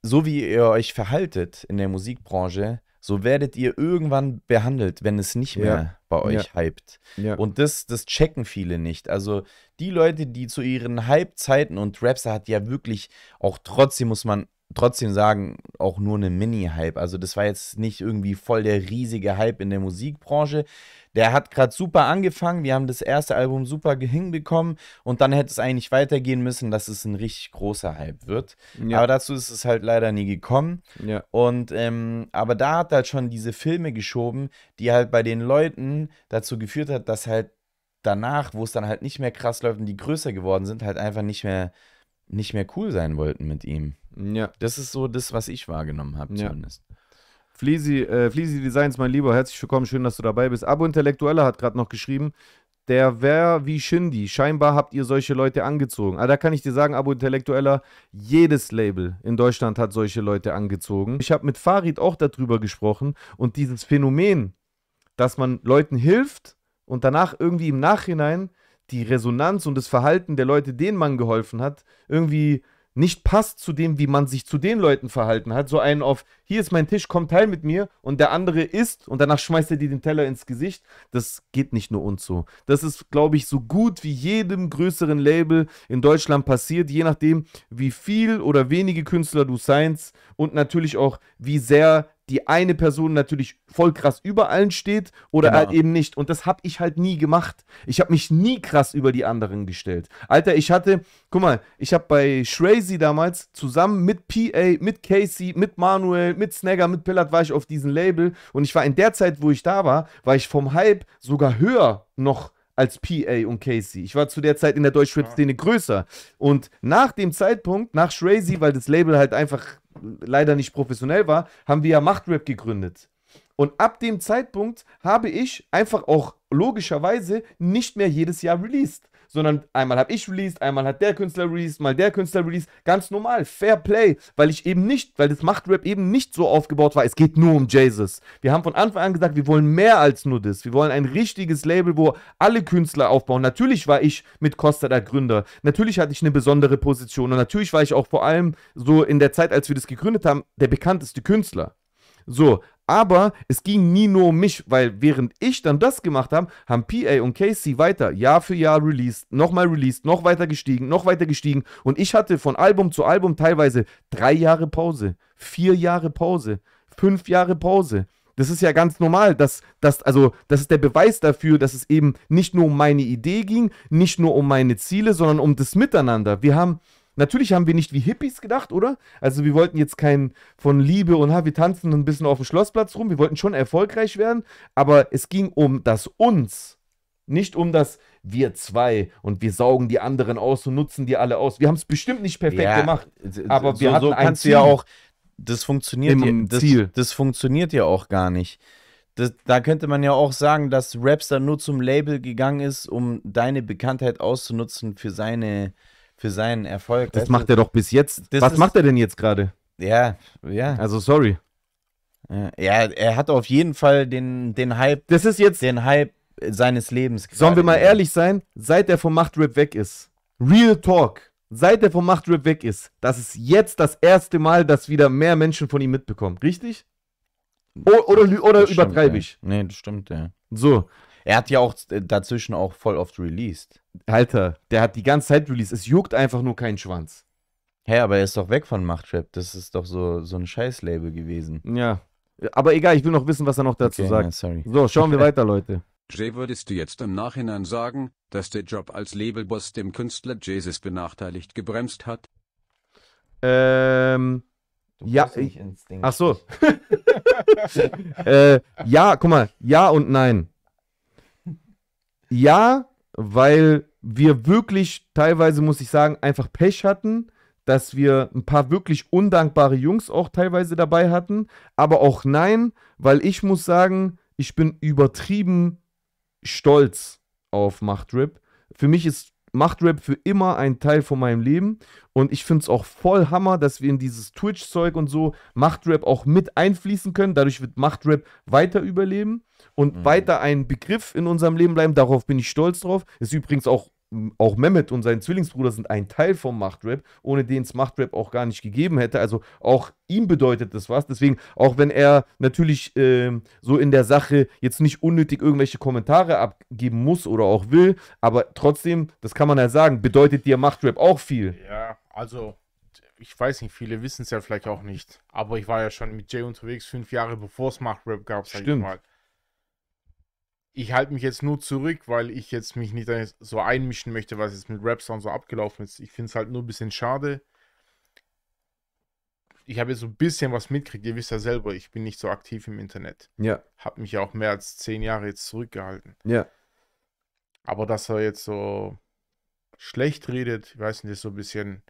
so wie ihr euch verhaltet in der Musikbranche, so werdet ihr irgendwann behandelt, wenn es nicht mehr ja. bei euch ja. hypt. Ja. Und das, das checken viele nicht. Also die Leute, die zu ihren Hype-Zeiten und Rapster hat ja wirklich, auch trotzdem muss man trotzdem sagen, auch nur eine Mini-Hype. Also das war jetzt nicht irgendwie voll der riesige Hype in der Musikbranche. Der hat gerade super angefangen, wir haben das erste Album super hinbekommen und dann hätte es eigentlich weitergehen müssen, dass es ein richtig großer Hype wird. Ja. Aber dazu ist es halt leider nie gekommen. Ja. Und ähm, aber da hat halt schon diese Filme geschoben, die halt bei den Leuten dazu geführt hat, dass halt danach, wo es dann halt nicht mehr krass läuft und die größer geworden sind, halt einfach nicht mehr nicht mehr cool sein wollten mit ihm. Ja. Das ist so das, was ich wahrgenommen habe, ja. zumindest. Fleasy, äh, Fleasy Designs, mein Lieber, herzlich willkommen, schön, dass du dabei bist. Abo Intellektueller hat gerade noch geschrieben, der wäre wie Shindy. Scheinbar habt ihr solche Leute angezogen. Aber ah, da kann ich dir sagen, Abo Intellektueller, jedes Label in Deutschland hat solche Leute angezogen. Ich habe mit Farid auch darüber gesprochen und dieses Phänomen, dass man Leuten hilft und danach irgendwie im Nachhinein die Resonanz und das Verhalten der Leute, denen man geholfen hat, irgendwie nicht passt zu dem, wie man sich zu den Leuten verhalten hat. So einen auf, hier ist mein Tisch, komm teil mit mir und der andere isst und danach schmeißt er dir den Teller ins Gesicht. Das geht nicht nur uns so. Das ist, glaube ich, so gut wie jedem größeren Label in Deutschland passiert, je nachdem, wie viel oder wenige Künstler du seinst und natürlich auch, wie sehr die eine Person natürlich voll krass über allen steht oder genau. halt eben nicht. Und das habe ich halt nie gemacht. Ich habe mich nie krass über die anderen gestellt. Alter, ich hatte, guck mal, ich habe bei Shrazy damals zusammen mit PA, mit Casey, mit Manuel, mit Snagger, mit Pillard war ich auf diesem Label und ich war in der Zeit, wo ich da war, war ich vom Hype sogar höher noch als PA und Casey. Ich war zu der Zeit in der Deutschrap-Szene größer. Und nach dem Zeitpunkt, nach Shrazy, weil das Label halt einfach leider nicht professionell war, haben wir ja Machtrap gegründet. Und ab dem Zeitpunkt habe ich einfach auch logischerweise nicht mehr jedes Jahr released sondern einmal habe ich released, einmal hat der Künstler released, mal der Künstler released. Ganz normal, fair play, weil ich eben nicht, weil das Machtrap eben nicht so aufgebaut war. Es geht nur um Jesus. Wir haben von Anfang an gesagt, wir wollen mehr als nur das. Wir wollen ein richtiges Label, wo alle Künstler aufbauen. Natürlich war ich mit Costa der Gründer. Natürlich hatte ich eine besondere Position und natürlich war ich auch vor allem so in der Zeit, als wir das gegründet haben, der bekannteste Künstler. So, aber es ging nie nur um mich, weil während ich dann das gemacht habe, haben PA und Casey weiter Jahr für Jahr released, nochmal released, noch weiter gestiegen, noch weiter gestiegen. Und ich hatte von Album zu Album teilweise drei Jahre Pause, vier Jahre Pause, fünf Jahre Pause. Das ist ja ganz normal. dass das, also, das ist der Beweis dafür, dass es eben nicht nur um meine Idee ging, nicht nur um meine Ziele, sondern um das Miteinander. Wir haben Natürlich haben wir nicht wie Hippies gedacht, oder? Also wir wollten jetzt kein von Liebe und ha, wir tanzen ein bisschen auf dem Schlossplatz rum. Wir wollten schon erfolgreich werden, aber es ging um das Uns. Nicht um das wir zwei und wir saugen die anderen aus und nutzen die alle aus. Wir haben es bestimmt nicht perfekt ja, gemacht, aber so, wir hatten so kannst ein Ziel. ja auch das funktioniert ja, das, das, funktioniert ja auch gar nicht. Das, da könnte man ja auch sagen, dass Rapster nur zum Label gegangen ist, um deine Bekanntheit auszunutzen für seine für seinen Erfolg. Das macht du? er doch bis jetzt. Das Was macht er denn jetzt gerade? Ja, ja. Also sorry. Ja, er hat auf jeden Fall den, den Hype. Das ist jetzt den Hype seines Lebens. Sollen wir mal ehrlich sein? Seit er vom Machtrip weg ist, Real Talk. Seit er vom Machtrip weg ist, das ist jetzt das erste Mal, dass wieder mehr Menschen von ihm mitbekommen. Richtig? Oder, oder, oder übertreibe ich? Ja. Nee, das stimmt, ja. So. Er hat ja auch äh, dazwischen auch voll oft released. Alter, der hat die ganze Zeit Release. Es juckt einfach nur keinen Schwanz. Hä, hey, aber er ist doch weg von Machtrap. Das ist doch so, so ein Scheiß-Label gewesen. Ja. Aber egal, ich will noch wissen, was er noch dazu okay, sagt. Yeah, so, schauen wir weiter, Leute. Jay, würdest du jetzt im Nachhinein sagen, dass der Job als Labelboss dem Künstler Jesus benachteiligt gebremst hat? Ähm. Du ja, ich, äh, ach so. äh, ja, guck mal, ja und nein. Ja, weil wir wirklich teilweise, muss ich sagen, einfach Pech hatten, dass wir ein paar wirklich undankbare Jungs auch teilweise dabei hatten, aber auch nein, weil ich muss sagen, ich bin übertrieben stolz auf Machtrip. Für mich ist macht Rap für immer ein Teil von meinem Leben und ich finde es auch voll Hammer, dass wir in dieses Twitch-Zeug und so Machtrap auch mit einfließen können. Dadurch wird Machtrap weiter überleben und mhm. weiter ein Begriff in unserem Leben bleiben. Darauf bin ich stolz drauf. Ist übrigens auch auch Mehmet und sein Zwillingsbruder sind ein Teil vom Machtrap, ohne den es Machtrap auch gar nicht gegeben hätte. Also auch ihm bedeutet das was. Deswegen, auch wenn er natürlich äh, so in der Sache jetzt nicht unnötig irgendwelche Kommentare abgeben muss oder auch will, aber trotzdem, das kann man ja sagen, bedeutet dir Machtrap auch viel. Ja, also ich weiß nicht, viele wissen es ja vielleicht auch nicht, aber ich war ja schon mit Jay unterwegs, fünf Jahre bevor es Machtrap gab, sag Stimmt. ich mal ich halte mich jetzt nur zurück, weil ich jetzt mich nicht so einmischen möchte, was jetzt mit Rap-Sound so abgelaufen ist. Ich finde es halt nur ein bisschen schade. Ich habe jetzt so ein bisschen was mitkriegt, ihr wisst ja selber, ich bin nicht so aktiv im Internet. Ja. Habe mich ja auch mehr als zehn Jahre jetzt zurückgehalten. Ja. Aber dass er jetzt so schlecht redet, ich weiß nicht, ist so ein bisschen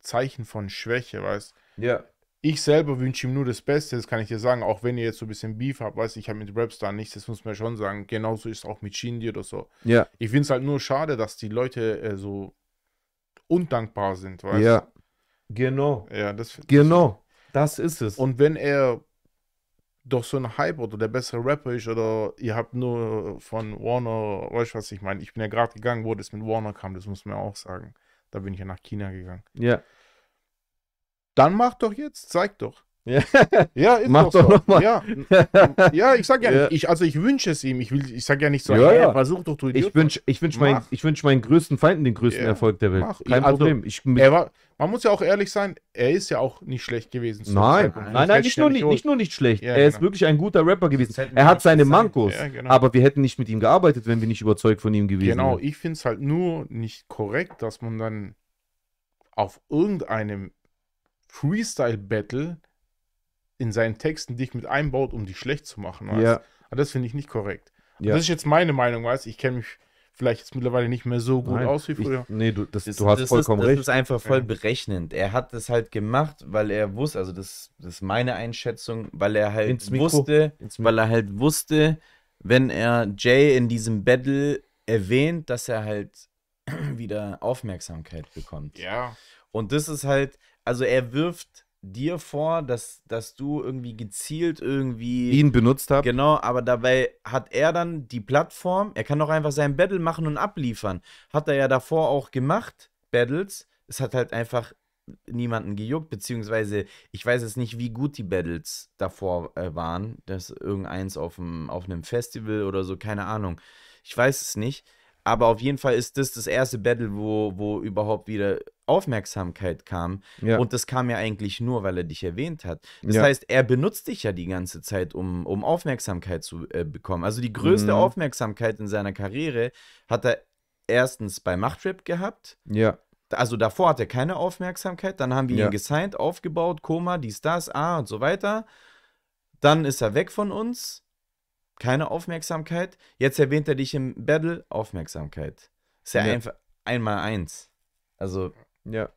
Zeichen von Schwäche, weißt Ja. Ich selber wünsche ihm nur das Beste, das kann ich dir sagen, auch wenn ihr jetzt so ein bisschen Beef habt, weiß ich, habe mit Rapstar nichts, das muss man ja schon sagen. Genauso ist es auch mit Shindy oder so. Ja. Ich finde es halt nur schade, dass die Leute äh, so undankbar sind, weißt du? Ja. Genau. Ja, das Genau. Das ist es. Und wenn er doch so ein Hype oder der bessere Rapper ist oder ihr habt nur von Warner, weißt du, was ich meine? Ich bin ja gerade gegangen, wo das mit Warner kam, das muss man ja auch sagen. Da bin ich ja nach China gegangen. Ja. Dann mach doch jetzt, zeig doch. Ja, ja ist Mach doch, so. doch noch mal. Ja. ja, ich sag ja, ja. Ich, also ich wünsche es ihm. Ich, ich sag ja nicht so, ja, hey, ja. versuch doch, du Idiot. Ich wünsche ich wünsch mein, wünsch meinen größten Feinden den größten ja. Erfolg der Welt. Mach. Kein also, Problem. Ich, er war, man muss ja auch ehrlich sein, er ist ja auch nicht schlecht gewesen. Nein, nein, nein, nein nicht, nur nicht, nicht, nur nicht schlecht. er genau. ist wirklich ein guter Rapper gewesen. Er hat seine sein. Mankos, genau. aber wir hätten nicht mit ihm gearbeitet, wenn wir nicht überzeugt von ihm gewesen genau, wären. Genau, ich finde es halt nur nicht korrekt, dass man dann auf irgendeinem Freestyle-Battle in seinen Texten, die ich mit einbaut, um die schlecht zu machen. Weißt? Ja. Aber ah, das finde ich nicht korrekt. Ja. Das ist jetzt meine Meinung, weißt Ich kenne mich vielleicht jetzt mittlerweile nicht mehr so gut Nein, aus wie früher. Ich, nee, du, das, das, du hast das vollkommen ist, das recht. Das ist einfach voll berechnend. Er hat das halt gemacht, weil er wusste, also das, das ist meine Einschätzung, weil er halt wusste, weil er halt wusste, wenn er Jay in diesem Battle erwähnt, dass er halt wieder Aufmerksamkeit bekommt. Ja. Und das ist halt, also er wirft dir vor, dass, dass du irgendwie gezielt irgendwie ihn benutzt hast. Genau, aber dabei hat er dann die Plattform, er kann doch einfach sein Battle machen und abliefern. Hat er ja davor auch gemacht, Battles. Es hat halt einfach niemanden gejuckt, beziehungsweise ich weiß es nicht, wie gut die Battles davor äh, waren, dass irgendeins auf, dem, auf einem Festival oder so, keine Ahnung. Ich weiß es nicht. Aber auf jeden Fall ist das das erste Battle, wo, wo überhaupt wieder Aufmerksamkeit kam. Ja. Und das kam ja eigentlich nur, weil er dich erwähnt hat. Das ja. heißt, er benutzt dich ja die ganze Zeit, um, um Aufmerksamkeit zu äh, bekommen. Also die größte mhm. Aufmerksamkeit in seiner Karriere hat er erstens bei Machtrap gehabt. Ja. Also davor hat er keine Aufmerksamkeit. Dann haben wir ja. ihn gesigned, aufgebaut, Koma, dies, das, A und so weiter. Dann ist er weg von uns keine Aufmerksamkeit. Jetzt erwähnt er dich im Battle, Aufmerksamkeit. Ist ja, ja. einfach einmal eins. Also, ja.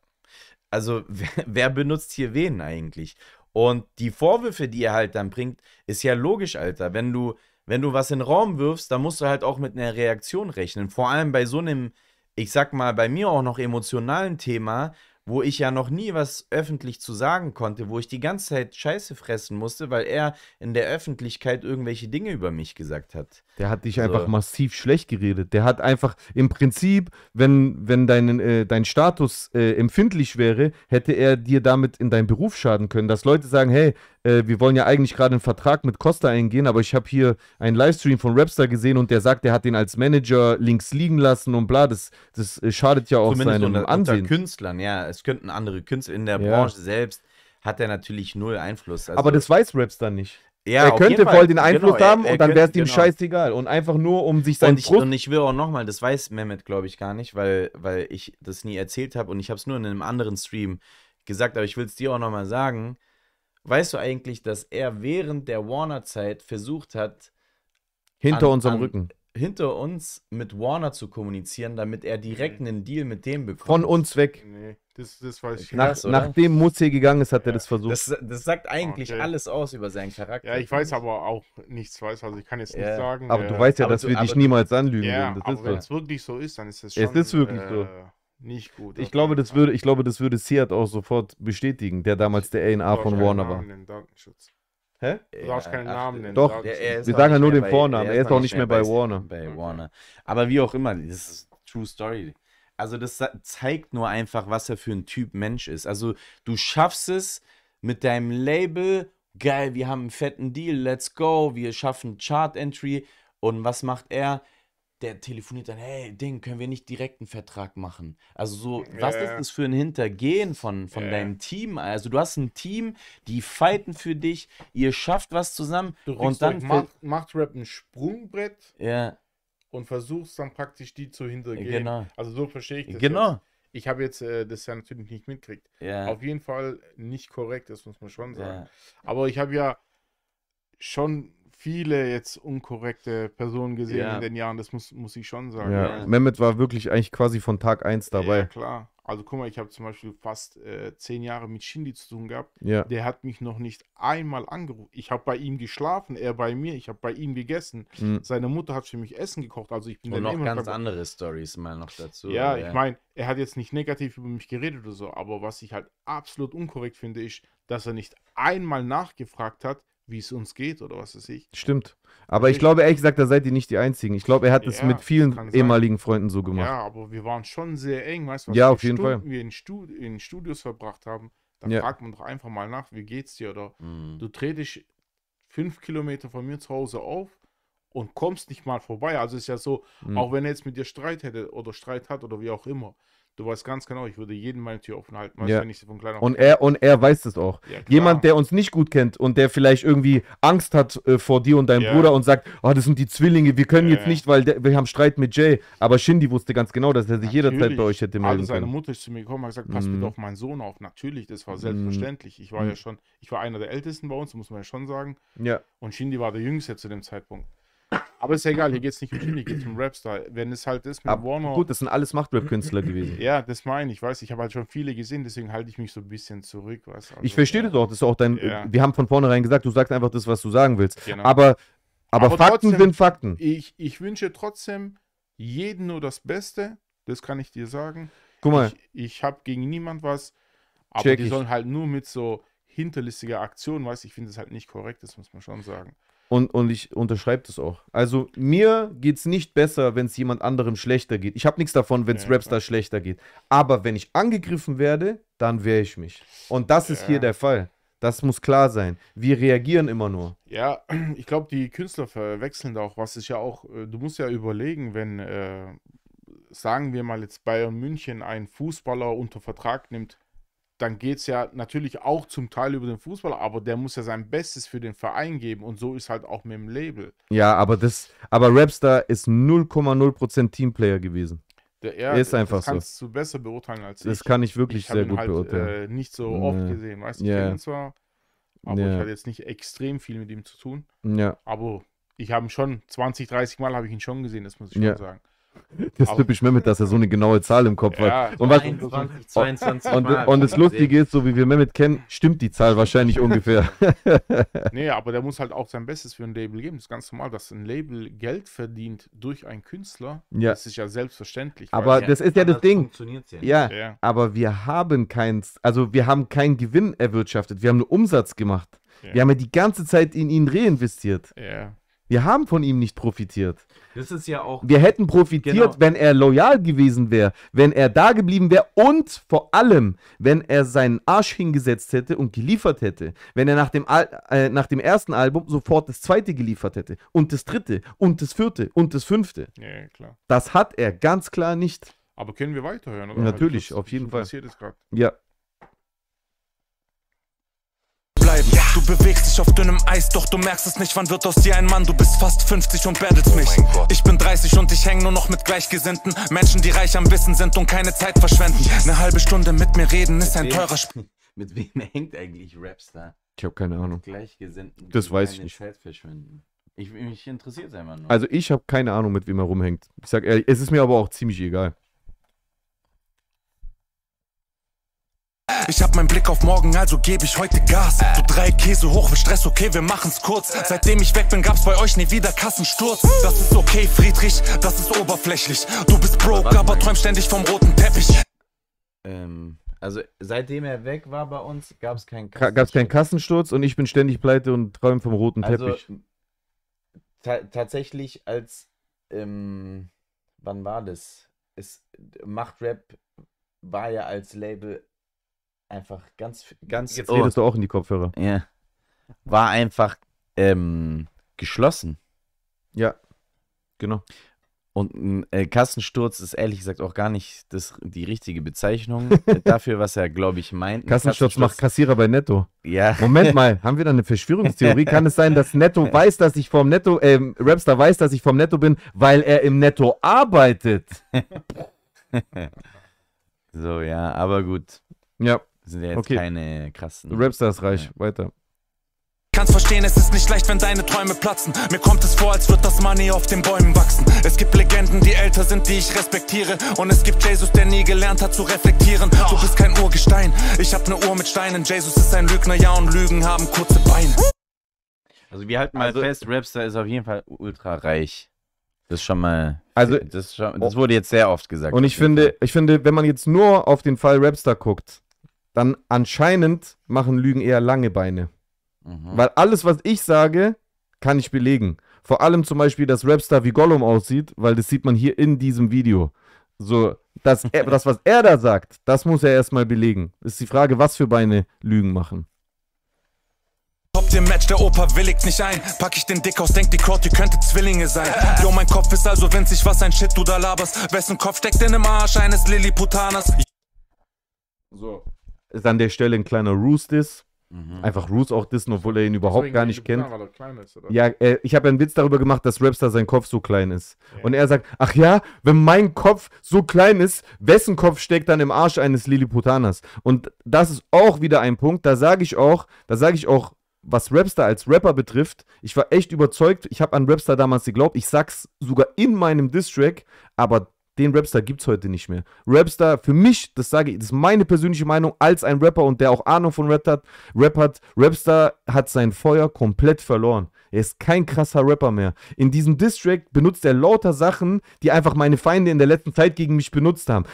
Also, wer, wer, benutzt hier wen eigentlich? Und die Vorwürfe, die er halt dann bringt, ist ja logisch, Alter. Wenn du, wenn du was in den Raum wirfst, dann musst du halt auch mit einer Reaktion rechnen. Vor allem bei so einem, ich sag mal, bei mir auch noch emotionalen Thema, wo ich ja noch nie was öffentlich zu sagen konnte, wo ich die ganze Zeit Scheiße fressen musste, weil er in der Öffentlichkeit irgendwelche Dinge über mich gesagt hat. Der hat dich so. einfach massiv schlecht geredet. Der hat einfach im Prinzip, wenn, wenn dein, äh, dein Status äh, empfindlich wäre, hätte er dir damit in deinen Beruf schaden können, dass Leute sagen, hey, äh, wir wollen ja eigentlich gerade einen Vertrag mit Costa eingehen, aber ich habe hier einen Livestream von Rapstar gesehen und der sagt, er hat den als Manager links liegen lassen und bla, das, das äh, schadet ja auch Zumindest seinem unter, Ansehen. Unter Künstlern, ja, es könnten andere Künstler in der ja. Branche selbst hat er natürlich null Einfluss. Also aber das weiß Rapstar nicht. Ja, er könnte voll den genau, Einfluss genau, haben er, er und dann wäre es ihm genau. scheißegal. Und einfach nur, um sich sein. Und ich, Brust und ich will auch nochmal, das weiß Mehmet, glaube ich, gar nicht, weil, weil ich das nie erzählt habe und ich habe es nur in einem anderen Stream gesagt, aber ich will es dir auch nochmal sagen. Weißt du eigentlich, dass er während der Warner-Zeit versucht hat, hinter an, unserem an, Rücken. Hinter uns mit Warner zu kommunizieren, damit er direkt mhm. einen Deal mit dem bekommt. Von uns weg. Nee, das, das weiß ich Nach, nicht. Nachdem Mutze gegangen ist, hat ja. er das versucht. Das, das sagt eigentlich okay. alles aus über seinen Charakter. Ja, ich weiß aber auch nichts, weiß, also ich kann jetzt ja. nicht sagen. Aber äh, du weißt ja, dass du, wir dich niemals anlügen ja, Das aber wenn es wirklich so ist, dann ist das schon. Es ist wirklich äh, so. Nicht gut. Ich glaube, das würde, ich glaube, das würde Seat auch sofort bestätigen, der damals der A&R von Warner war. Nennen, Datenschutz. Hä? Du darfst keinen Namen nennen. Doch, wir sagen ja nur den Vornamen. Er ist auch nicht mehr bei Warner. Bei Warner. Aber wie auch immer, das ist True Story. Also das zeigt nur einfach, was er für ein Typ Mensch ist. Also du schaffst es mit deinem Label, geil, wir haben einen fetten Deal, let's go, wir schaffen Chart Entry. Und was macht er? der telefoniert dann, hey, Ding, können wir nicht direkt einen Vertrag machen? Also so, yeah. was ist das für ein Hintergehen von, von yeah. deinem Team? Also du hast ein Team, die fighten für dich, ihr schafft was zusammen du und dann... Macht, macht Rap ein Sprungbrett yeah. und versuchst dann praktisch die zu hintergehen. Genau. Also so verstehe ich das Genau. Jetzt. Ich habe jetzt äh, das ja natürlich nicht mitgekriegt. Auf jeden Fall nicht korrekt, das muss man schon sagen. Aber ich habe ja schon viele jetzt unkorrekte Personen gesehen ja. in den Jahren, das muss, muss ich schon sagen. Ja. ja. Mehmet war wirklich eigentlich quasi von Tag 1 dabei. Ja, klar. Also guck mal, ich habe zum Beispiel fast äh, zehn Jahre mit Shindy zu tun gehabt. Ja. Der hat mich noch nicht einmal angerufen. Ich habe bei ihm geschlafen, er bei mir. Ich habe bei ihm gegessen. Mhm. Seine Mutter hat für mich Essen gekocht. Also ich bin Und noch immer ganz andere Stories mal noch dazu. Ja, ja. ich meine, er hat jetzt nicht negativ über mich geredet oder so, aber was ich halt absolut unkorrekt finde, ist, dass er nicht einmal nachgefragt hat, wie es uns geht oder was weiß ich. Stimmt. Aber also ich, ich glaube, ehrlich gesagt, da seid ihr nicht die Einzigen. Ich glaube, er hat ja, es mit vielen ehemaligen Freunden so gemacht. Ja, aber wir waren schon sehr eng, weißt du, was ja, auf jeden Stunden Fall. wir in, Stud in, Studios verbracht haben. Da ja. fragt man doch einfach mal nach, wie geht's dir? Oder mhm. du dreh dich fünf Kilometer von mir zu Hause auf und kommst nicht mal vorbei. Also ist ja so, mhm. auch wenn er jetzt mit dir Streit hätte oder Streit hat oder wie auch immer, Du weißt ganz genau, ich würde jeden meine Tür offen halten, weißt, ja. wenn ich sie von klein auf und er Und er weiß es auch. Ja, Jemand, der uns nicht gut kennt und der vielleicht irgendwie Angst hat äh, vor dir und deinem yeah. Bruder und sagt, oh, das sind die Zwillinge, wir können yeah. jetzt nicht, weil der, wir haben Streit mit Jay. Aber Shindy wusste ganz genau, dass er sich Natürlich. jederzeit bei euch hätte melden können. also seine Mutter ist zu mir gekommen und hat gesagt, pass mm. bitte mhm. auf meinen Sohn auf. Natürlich, das war mhm. selbstverständlich. Ich war mm. ja schon, ich war einer der Ältesten bei uns, muss man ja schon sagen. Ja. Und Shindy war der Jüngste zu dem Zeitpunkt. Aber ist ja egal, hier geht es nicht um Chili, hier geht es um Rapstar. Wenn es halt ist mit Aber Warner. Gut, das sind alles machtrap künstler gewesen. ja, das meine ich, weiß ich. habe halt schon viele gesehen, deswegen halte ich mich so ein bisschen zurück. Weißt, also, ich verstehe das auch, das ist auch dein. Ja. Wir haben von vornherein gesagt, du sagst einfach das, was du sagen willst. Genau. Aber, aber, aber Fakten trotzdem, sind Fakten. Ich, ich wünsche trotzdem jedem nur das Beste, das kann ich dir sagen. Guck mal. Ich, ich habe gegen niemand was, aber Check die ich. sollen halt nur mit so hinterlistiger Aktion, weiß ich, finde es halt nicht korrekt, das muss man schon sagen. Und, und ich unterschreibe das auch. Also mir geht es nicht besser, wenn es jemand anderem schlechter geht. Ich habe nichts davon, wenn es ja, Rapstar schlechter geht. Aber wenn ich angegriffen werde, dann wehre ich mich. Und das ist hier der Fall. Das muss klar sein. Wir reagieren immer nur. Ja, ich glaube, die Künstler verwechseln da auch was. Ist ja auch, äh, du musst ja überlegen, wenn, äh, sagen wir mal jetzt Bayern München einen Fußballer unter Vertrag nimmt, dann geht es ja natürlich auch zum Teil über den Fußball, aber der muss ja sein Bestes für den Verein geben und so ist halt auch mit dem Label. Ja, aber das, aber Rapstar ist 0,0% Teamplayer gewesen. Der, ja, ist einfach das kannst du besser beurteilen als das ich. Das kann ich wirklich ich sehr gut halt, beurteilen. Äh, nicht so oft ja. gesehen, weißt du, ich yeah. kenne ihn zwar, aber yeah. ich hatte jetzt nicht extrem viel mit ihm zu tun. Ja. Aber ich habe ihn schon 20, 30 Mal habe ich ihn schon gesehen, das muss ich schon ja. sagen. Das ist typisch Mehmet, dass er so eine genaue Zahl im Kopf ja, hat. Und, was, 21, 22 und, und das Lustige ist, so wie wir Mehmet kennen, stimmt die Zahl wahrscheinlich ungefähr. nee, aber der muss halt auch sein Bestes für ein Label geben. Das ist ganz normal, dass ein Label Geld verdient durch einen Künstler. Ja. Das ist ja selbstverständlich. Aber das ist ja das Ding. Ja, ja, aber wir haben keins, also wir haben keinen Gewinn erwirtschaftet. Wir haben nur Umsatz gemacht. Wir haben ja die ganze Zeit in ihn reinvestiert. Ja. Wir haben von ihm nicht profitiert. Das ist ja auch. Wir hätten profitiert, genau. wenn er loyal gewesen wäre, wenn er da geblieben wäre und vor allem, wenn er seinen Arsch hingesetzt hätte und geliefert hätte. Wenn er nach dem, Al äh, nach dem ersten Album sofort das zweite geliefert hätte und das dritte und das vierte und das fünfte. Ja, klar. Das hat er ganz klar nicht. Aber können wir weiterhören, oder? Natürlich, also auf jeden Fall. Passiert ist grad. ja, Du bewegst dich auf dünnem Eis, doch du merkst es nicht. Wann wird aus dir ein Mann? Du bist fast 50 und battlest mich. Oh ich bin 30 und ich häng nur noch mit Gleichgesinnten. Menschen, die reich am Wissen sind und keine Zeit verschwenden. Yes. Eine halbe Stunde mit mir reden ist ein teurer Sp Mit wem hängt eigentlich Rapstar? Ich habe keine Ahnung. Mit Gleichgesinnten, das weiß ich nicht. Zeit verschwenden. Ich, mich interessiert es einfach nur. Also ich habe keine Ahnung, mit wem er rumhängt. Ich sag ehrlich, es ist mir aber auch ziemlich egal. Ich hab meinen Blick auf morgen, also gebe ich heute Gas. Du drei Käse hoch wir Stress, okay, wir machen's kurz. Seitdem ich weg bin, gab's bei euch nie wieder Kassensturz. Das ist okay, Friedrich, das ist oberflächlich. Du bist broke, aber träumst ständig vom roten Teppich. Ähm, also seitdem er weg war bei uns, gab's keinen Kassensturz. Gab's keinen Kassensturz und ich bin ständig pleite und träume vom roten also, Teppich. Ta tatsächlich als, ähm, wann war das? Es, Machtrap war ja als Label einfach ganz, ganz. Jetzt oh. redest du auch in die Kopfhörer. Ja. War einfach ähm, geschlossen. Ja, genau. Und ein äh, Kassensturz ist ehrlich gesagt auch gar nicht das, die richtige Bezeichnung dafür, was er, glaube ich, meint. Kassensturz, Kassensturz macht Kassierer bei Netto. Ja. Moment mal, haben wir da eine Verschwörungstheorie? Kann es sein, dass Netto weiß, dass ich vom Netto, äh, Rapstar weiß, dass ich vom Netto bin, weil er im Netto arbeitet? so, ja, aber gut. Ja. Das sind ja jetzt okay. keine krassen. Rapstars reich, ja. weiter. Kannst verstehen, es ist nicht leicht, wenn deine Träume platzen. Mir kommt es vor, als wird das Money auf den Bäumen wachsen. Es gibt Legenden, die älter sind, die ich respektiere. Und es gibt Jesus, der nie gelernt hat zu reflektieren. Du bist kein Urgestein, ich hab ne Uhr mit Steinen. Jesus ist ein Lügner, ja, und Lügen haben kurze Beine. Also, wir halten mal also, fest, Rapstar ist auf jeden Fall ultra reich. Das ist schon mal. Also, das, schon, das wurde jetzt sehr oft gesagt. Und ich finde, ich finde, wenn man jetzt nur auf den Fall Rapstar guckt, dann anscheinend machen Lügen eher lange Beine. Mhm. Weil alles, was ich sage, kann ich belegen. Vor allem zum Beispiel, dass Rapstar wie Gollum aussieht, weil das sieht man hier in diesem Video. So, das, das was er da sagt, das muss er erstmal belegen. Ist die Frage, was für Beine Lügen machen. Top Tier Match, der Opa willigt nicht ein. Pack ich den Dick aus, denkt die Crowd, ihr könntet Zwillinge sein. Yo, mein Kopf ist also winzig, was ein Shit du da laberst. Wessen Kopf steckt denn im Arsch eines Lilliputaners? So, ist an der Stelle ein kleiner Roos diss mhm. Einfach Roos auch dissen, obwohl er ihn überhaupt Deswegen gar nicht kennt. Klar, ist, ja, äh, ich habe einen Witz darüber gemacht, dass Rapstar sein Kopf so klein ist. Ja. Und er sagt, ach ja, wenn mein Kopf so klein ist, wessen Kopf steckt dann im Arsch eines Lilliputaners? Und das ist auch wieder ein Punkt, da sage ich auch, da sage ich auch, was Rapstar als Rapper betrifft, ich war echt überzeugt, ich habe an Rapstar damals geglaubt, ich sag's sogar in meinem Distrack, aber den Rapstar gibt es heute nicht mehr. Rapstar, für mich, das sage ich, das ist meine persönliche Meinung, als ein Rapper und der auch Ahnung von Rap hat, Rap hat, Rapstar hat sein Feuer komplett verloren. Er ist kein krasser Rapper mehr. In diesem Distrack benutzt er lauter Sachen, die einfach meine Feinde in der letzten Zeit gegen mich benutzt haben.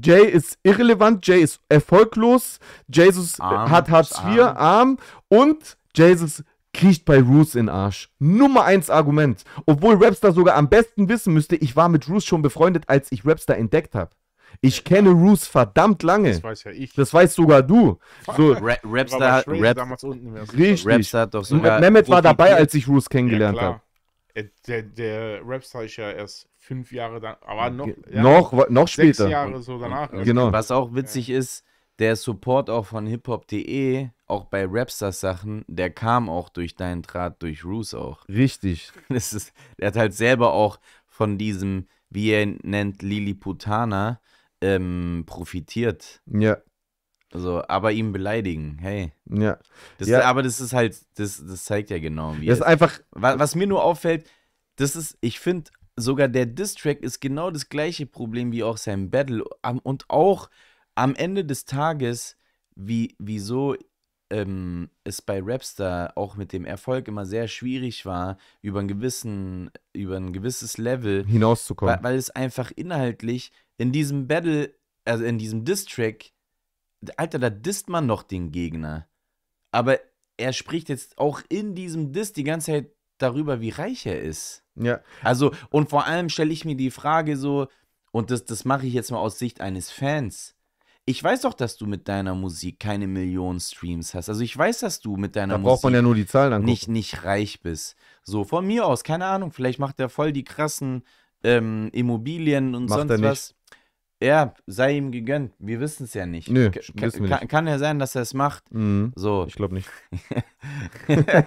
Jay ist irrelevant, Jay ist erfolglos, Jesus arm, hat Hartz IV, arm. arm und Jesus kriecht bei Roos in Arsch. Nummer 1 Argument. Obwohl Rapstar sogar am besten wissen müsste, ich war mit Roos schon befreundet, als ich Rapstar entdeckt habe. Ich ja, kenne ja. Roos verdammt lange. Das weiß ja ich. Das weiß sogar du. So, Ra Rapstar, Rap Rapstar hat doch sogar. Mehmet war dabei, als ich Roos kennengelernt ja, habe. Äh, der, der Rapstar ist ja erst fünf Jahre dann, aber noch, ja, noch, noch später. Sechs Jahre so danach. Genau. Was auch witzig ist, der Support auch von hiphop.de auch bei Rapstars-Sachen, der kam auch durch deinen Draht, durch Roos auch. Richtig. Das ist, der hat halt selber auch von diesem, wie er ihn nennt, Lilliputaner ähm, profitiert. Ja. Also, aber ihm beleidigen, hey. Ja. Das ja. aber das ist halt, das, das zeigt ja genau, wie. Das ist einfach. Was, was mir nur auffällt, das ist, ich finde, sogar der Distrack ist genau das gleiche Problem wie auch sein Battle. Und auch am Ende des Tages, wie, wieso ähm, es bei Rapstar auch mit dem Erfolg immer sehr schwierig war, über, einen gewissen, über ein gewisses Level hinauszukommen. Weil, weil es einfach inhaltlich in diesem Battle, also in diesem Diss-Track, Alter, da disst man noch den Gegner. Aber er spricht jetzt auch in diesem Diss die ganze Zeit darüber, wie reich er ist. Ja. Also, und vor allem stelle ich mir die Frage so, und das, das mache ich jetzt mal aus Sicht eines Fans ich weiß doch, dass du mit deiner Musik keine Millionen Streams hast. Also ich weiß, dass du mit deiner da Musik man ja nur die Zahlen angucken. nicht nicht reich bist. So von mir aus, keine Ahnung. Vielleicht macht er voll die krassen ähm, Immobilien und macht sonst was. Ja, sei ihm gegönnt. Wir wissen es ja nicht. Nö, Ka nicht. Kann, kann, ja sein, dass er es macht. Mhm. So. Ich glaube nicht.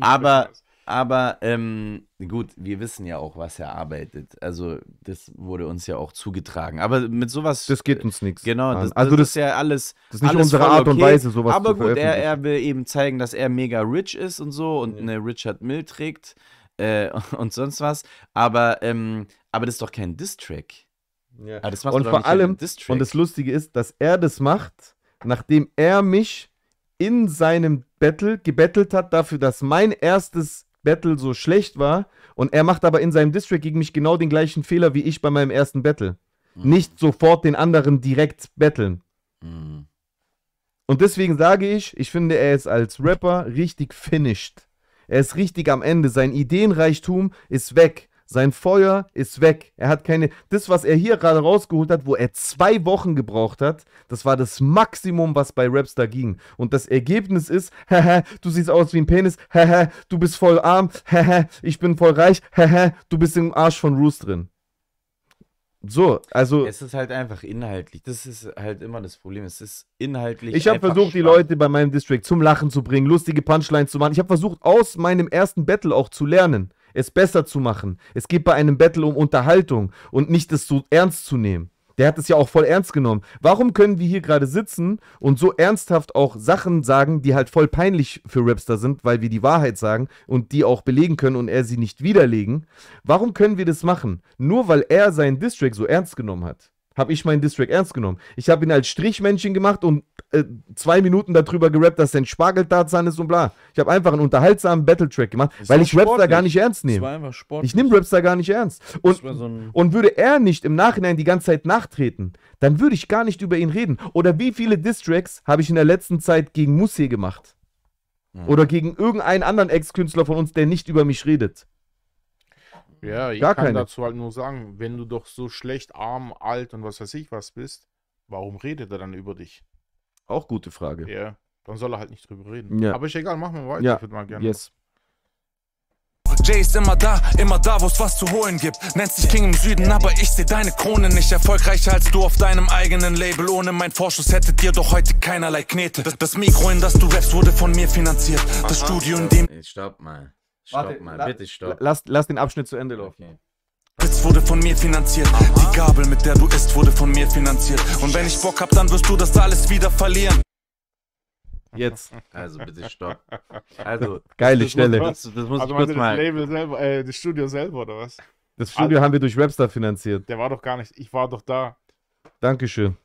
Aber aber ähm, gut, wir wissen ja auch, was er arbeitet. Also das wurde uns ja auch zugetragen. Aber mit sowas. Das geht äh, uns nichts. Genau, das, also das, das, ist ja alles. Das ist nicht alles unsere Art okay. und Weise, sowas Aber zu gut, er, er will eben zeigen, dass er mega rich ist und so und ja. eine Richard Mill trägt äh, und sonst was. Aber, ähm, aber das ist doch kein Diss-Track. Ja. Ah, das und vor allem, und das Lustige ist, dass er das macht, nachdem er mich in seinem Battle gebettelt hat dafür, dass mein erstes Battle so schlecht war und er macht aber in seinem District gegen mich genau den gleichen Fehler wie ich bei meinem ersten Battle. Mhm. Nicht sofort den anderen direkt battlen. Mhm. Und deswegen sage ich, ich finde, er ist als Rapper richtig finished. Er ist richtig am Ende. Sein Ideenreichtum ist weg. Sein Feuer ist weg. Er hat keine. Das, was er hier gerade rausgeholt hat, wo er zwei Wochen gebraucht hat, das war das Maximum, was bei Rapstar ging. Und das Ergebnis ist, haha, du siehst aus wie ein Penis, haha, du bist voll arm, haha, ich bin voll reich, haha, du bist im Arsch von Roos drin. So, also. Es ist halt einfach inhaltlich. Das ist halt immer das Problem. Es ist inhaltlich. Ich habe versucht, schwach. die Leute bei meinem District zum Lachen zu bringen, lustige Punchlines zu machen. Ich habe versucht, aus meinem ersten Battle auch zu lernen es besser zu machen. Es geht bei einem Battle um Unterhaltung und nicht es so ernst zu nehmen. Der hat es ja auch voll ernst genommen. Warum können wir hier gerade sitzen und so ernsthaft auch Sachen sagen, die halt voll peinlich für Rapster sind, weil wir die Wahrheit sagen und die auch belegen können und er sie nicht widerlegen? Warum können wir das machen? Nur weil er seinen District so ernst genommen hat habe ich meinen District ernst genommen. Ich habe ihn als Strichmännchen gemacht und äh, zwei Minuten darüber gerappt, dass sein Spargeltarzan ist und bla. Ich habe einfach einen unterhaltsamen Battle-Track gemacht, das weil ich Raps da gar nicht ernst nehme. war einfach sportlich. Ich nehme Raps da gar nicht ernst. Und, so und würde er nicht im Nachhinein die ganze Zeit nachtreten, dann würde ich gar nicht über ihn reden. Oder wie viele Distracks habe ich in der letzten Zeit gegen Musse gemacht? Mhm. Oder gegen irgendeinen anderen Ex-Künstler von uns, der nicht über mich redet. Ja, ich Gar kann keine. dazu halt nur sagen, wenn du doch so schlecht, arm, alt und was weiß ich was bist, warum redet er dann über dich? Auch gute Frage. Ja, dann soll er halt nicht drüber reden. Ja. Aber ist egal, machen wir weiter. Ja. Ich würde mal gerne. Yes. Jay ist immer da, immer da, wo es was zu holen gibt. Nennt sich King im Süden, aber ich sehe deine Krone nicht. Erfolgreicher als du auf deinem eigenen Label. Ohne meinen Vorschuss hättet dir doch heute keinerlei Knete. Das Mikro, in das du rappst, wurde von mir finanziert. Das Studio, in dem. Hey, stopp mal. Stopp mal, la bitte stopp. Lass, lass den Abschnitt zu Ende laufen. Okay. Witz wurde von mir finanziert. Die Gabel, mit der du isst, wurde von mir finanziert. Und wenn ich Bock hab, dann wirst du das alles wieder verlieren. Jetzt. Also bitte stopp. Also. Geile das Stelle. Muss, das, das muss also ich kurz mal. Das, Label selber, äh, das Studio selber, oder was? Das Studio also, haben wir durch Webster finanziert. Der war doch gar nicht. Ich war doch da. Dankeschön.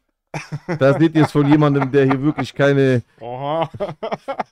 Da seht ihr es von jemandem, der hier wirklich keine. Oha.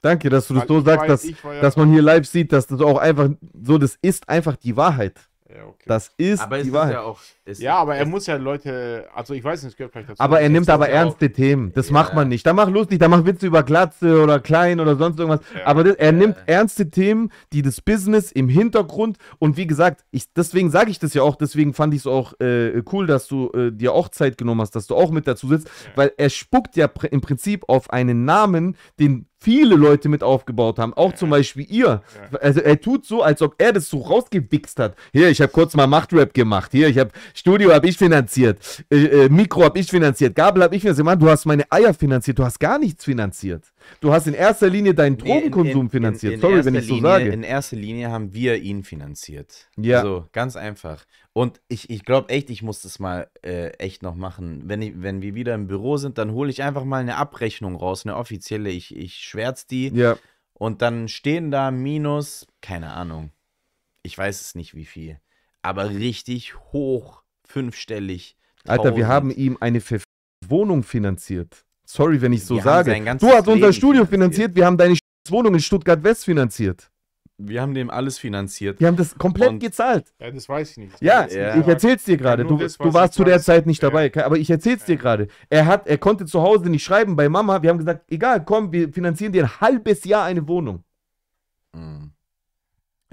Danke, dass du das also so sagst, weiß, dass, ja dass man hier live sieht, dass das auch einfach so, das ist einfach die Wahrheit. Ja, okay. Das ist aber die Wahrheit. ja, auch, ja, aber er muss ja Leute, also ich weiß nicht, es gehört vielleicht dazu. Aber er nimmt aber ernste auch. Themen. Das ja. macht man nicht. Da macht lustig, da macht Witze über Glatze oder klein oder sonst irgendwas. Ja. Aber das, er nimmt ernste Themen, die das Business im Hintergrund und wie gesagt, ich, deswegen sage ich das ja auch, deswegen fand ich es auch äh, cool, dass du äh, dir auch Zeit genommen hast, dass du auch mit dazu sitzt, weil er spuckt ja pr im Prinzip auf einen Namen, den viele Leute mit aufgebaut haben, auch ja. zum Beispiel ihr. Ja. Also er tut so, als ob er das so rausgewichst hat. Hier, ich habe kurz mal Machtrap gemacht. Hier, ich habe Studio habe ich finanziert, äh, äh, Mikro habe ich finanziert, Gabel habe ich finanziert. Mann, du hast meine Eier finanziert, du hast gar nichts finanziert. Du hast in erster Linie deinen Drogenkonsum in, in, finanziert. In, Sorry, wenn ich so sage. In erster Linie haben wir ihn finanziert. Ja. So, ganz einfach. Und ich, ich glaube echt, ich muss das mal äh, echt noch machen. Wenn, ich, wenn wir wieder im Büro sind, dann hole ich einfach mal eine Abrechnung raus, eine offizielle. Ich, ich schwärz die. Ja. Und dann stehen da minus, keine Ahnung. Ich weiß es nicht wie viel. Aber richtig hoch, fünfstellig. Alter, 1000. wir haben ihm eine Verf Wohnung finanziert. Sorry, wenn ich so wir sage. Du hast unser Leben Studio finanziert. wir haben deine Wohnung in Stuttgart West finanziert. Wir haben dem alles finanziert. Wir haben das komplett und gezahlt. Ja, das weiß ich nicht. Ja, ja, ich erzähl's dir gerade. Du, du warst zu der weiß. Zeit nicht dabei, ja. aber ich erzähl's dir gerade. Er er konnte zu Hause nicht schreiben bei Mama. Wir haben gesagt, egal, komm, wir finanzieren dir ein halbes Jahr eine Wohnung. Mhm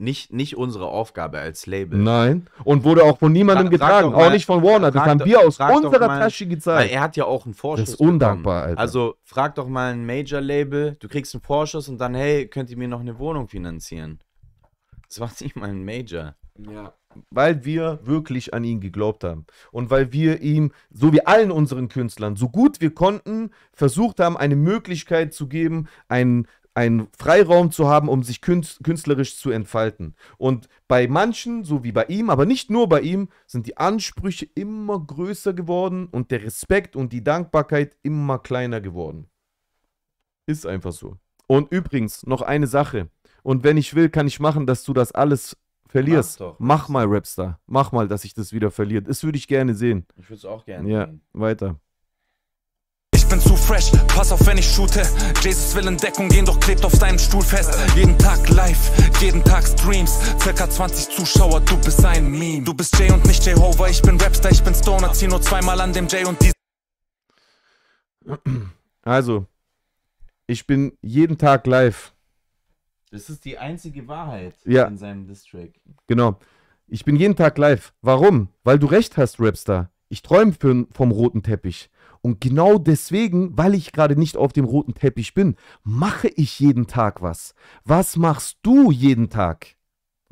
nicht, nicht unsere Aufgabe als Label. Nein. Und wurde auch von niemandem Tra getragen, mal, auch nicht von Warner. Das haben wir aus unserer mal, Tasche gezahlt. Weil er hat ja auch einen Vorschuss. Das ist undankbar, bekommen. Alter. Also frag doch mal ein Major-Label, du kriegst einen Vorschuss und dann, hey, könnt ihr mir noch eine Wohnung finanzieren? Das war nicht mal ein Major. Ja. Weil wir wirklich an ihn geglaubt haben. Und weil wir ihm, so wie allen unseren Künstlern, so gut wir konnten, versucht haben, eine Möglichkeit zu geben, einen einen Freiraum zu haben, um sich künstlerisch zu entfalten. Und bei manchen, so wie bei ihm, aber nicht nur bei ihm, sind die Ansprüche immer größer geworden und der Respekt und die Dankbarkeit immer kleiner geworden. Ist einfach so. Und übrigens, noch eine Sache. Und wenn ich will, kann ich machen, dass du das alles verlierst. Mach mal, Rapstar. Mach mal, dass ich das wieder verliert. Das würde ich gerne sehen. Ich würde es auch gerne ja, sehen. Ja, weiter bin zu fresh, pass auf, wenn ich shoote. Jesus will in Deckung gehen, doch klebt auf seinem Stuhl fest. Jeden Tag live, jeden Tag Streams. Circa 20 Zuschauer, du bist ein Meme. Du bist Jay und nicht Jehovah, ich bin Rapstar, ich bin Stoner. Zieh nur zweimal an dem Jay und die. Also, ich bin jeden Tag live. Das ist die einzige Wahrheit ja. in seinem Distrack. Genau. Ich bin jeden Tag live. Warum? Weil du recht hast, Rapstar. Ich träume vom roten Teppich. Und genau deswegen, weil ich gerade nicht auf dem roten Teppich bin, mache ich jeden Tag was. Was machst du jeden Tag?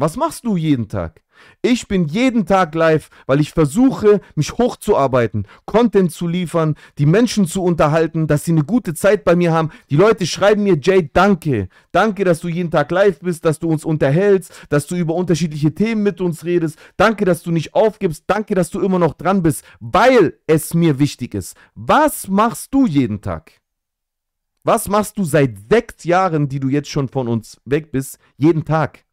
Was machst du jeden Tag? Ich bin jeden Tag live, weil ich versuche, mich hochzuarbeiten, Content zu liefern, die Menschen zu unterhalten, dass sie eine gute Zeit bei mir haben. Die Leute schreiben mir, Jay, danke. Danke, dass du jeden Tag live bist, dass du uns unterhältst, dass du über unterschiedliche Themen mit uns redest. Danke, dass du nicht aufgibst. Danke, dass du immer noch dran bist, weil es mir wichtig ist. Was machst du jeden Tag? Was machst du seit sechs Jahren, die du jetzt schon von uns weg bist, jeden Tag?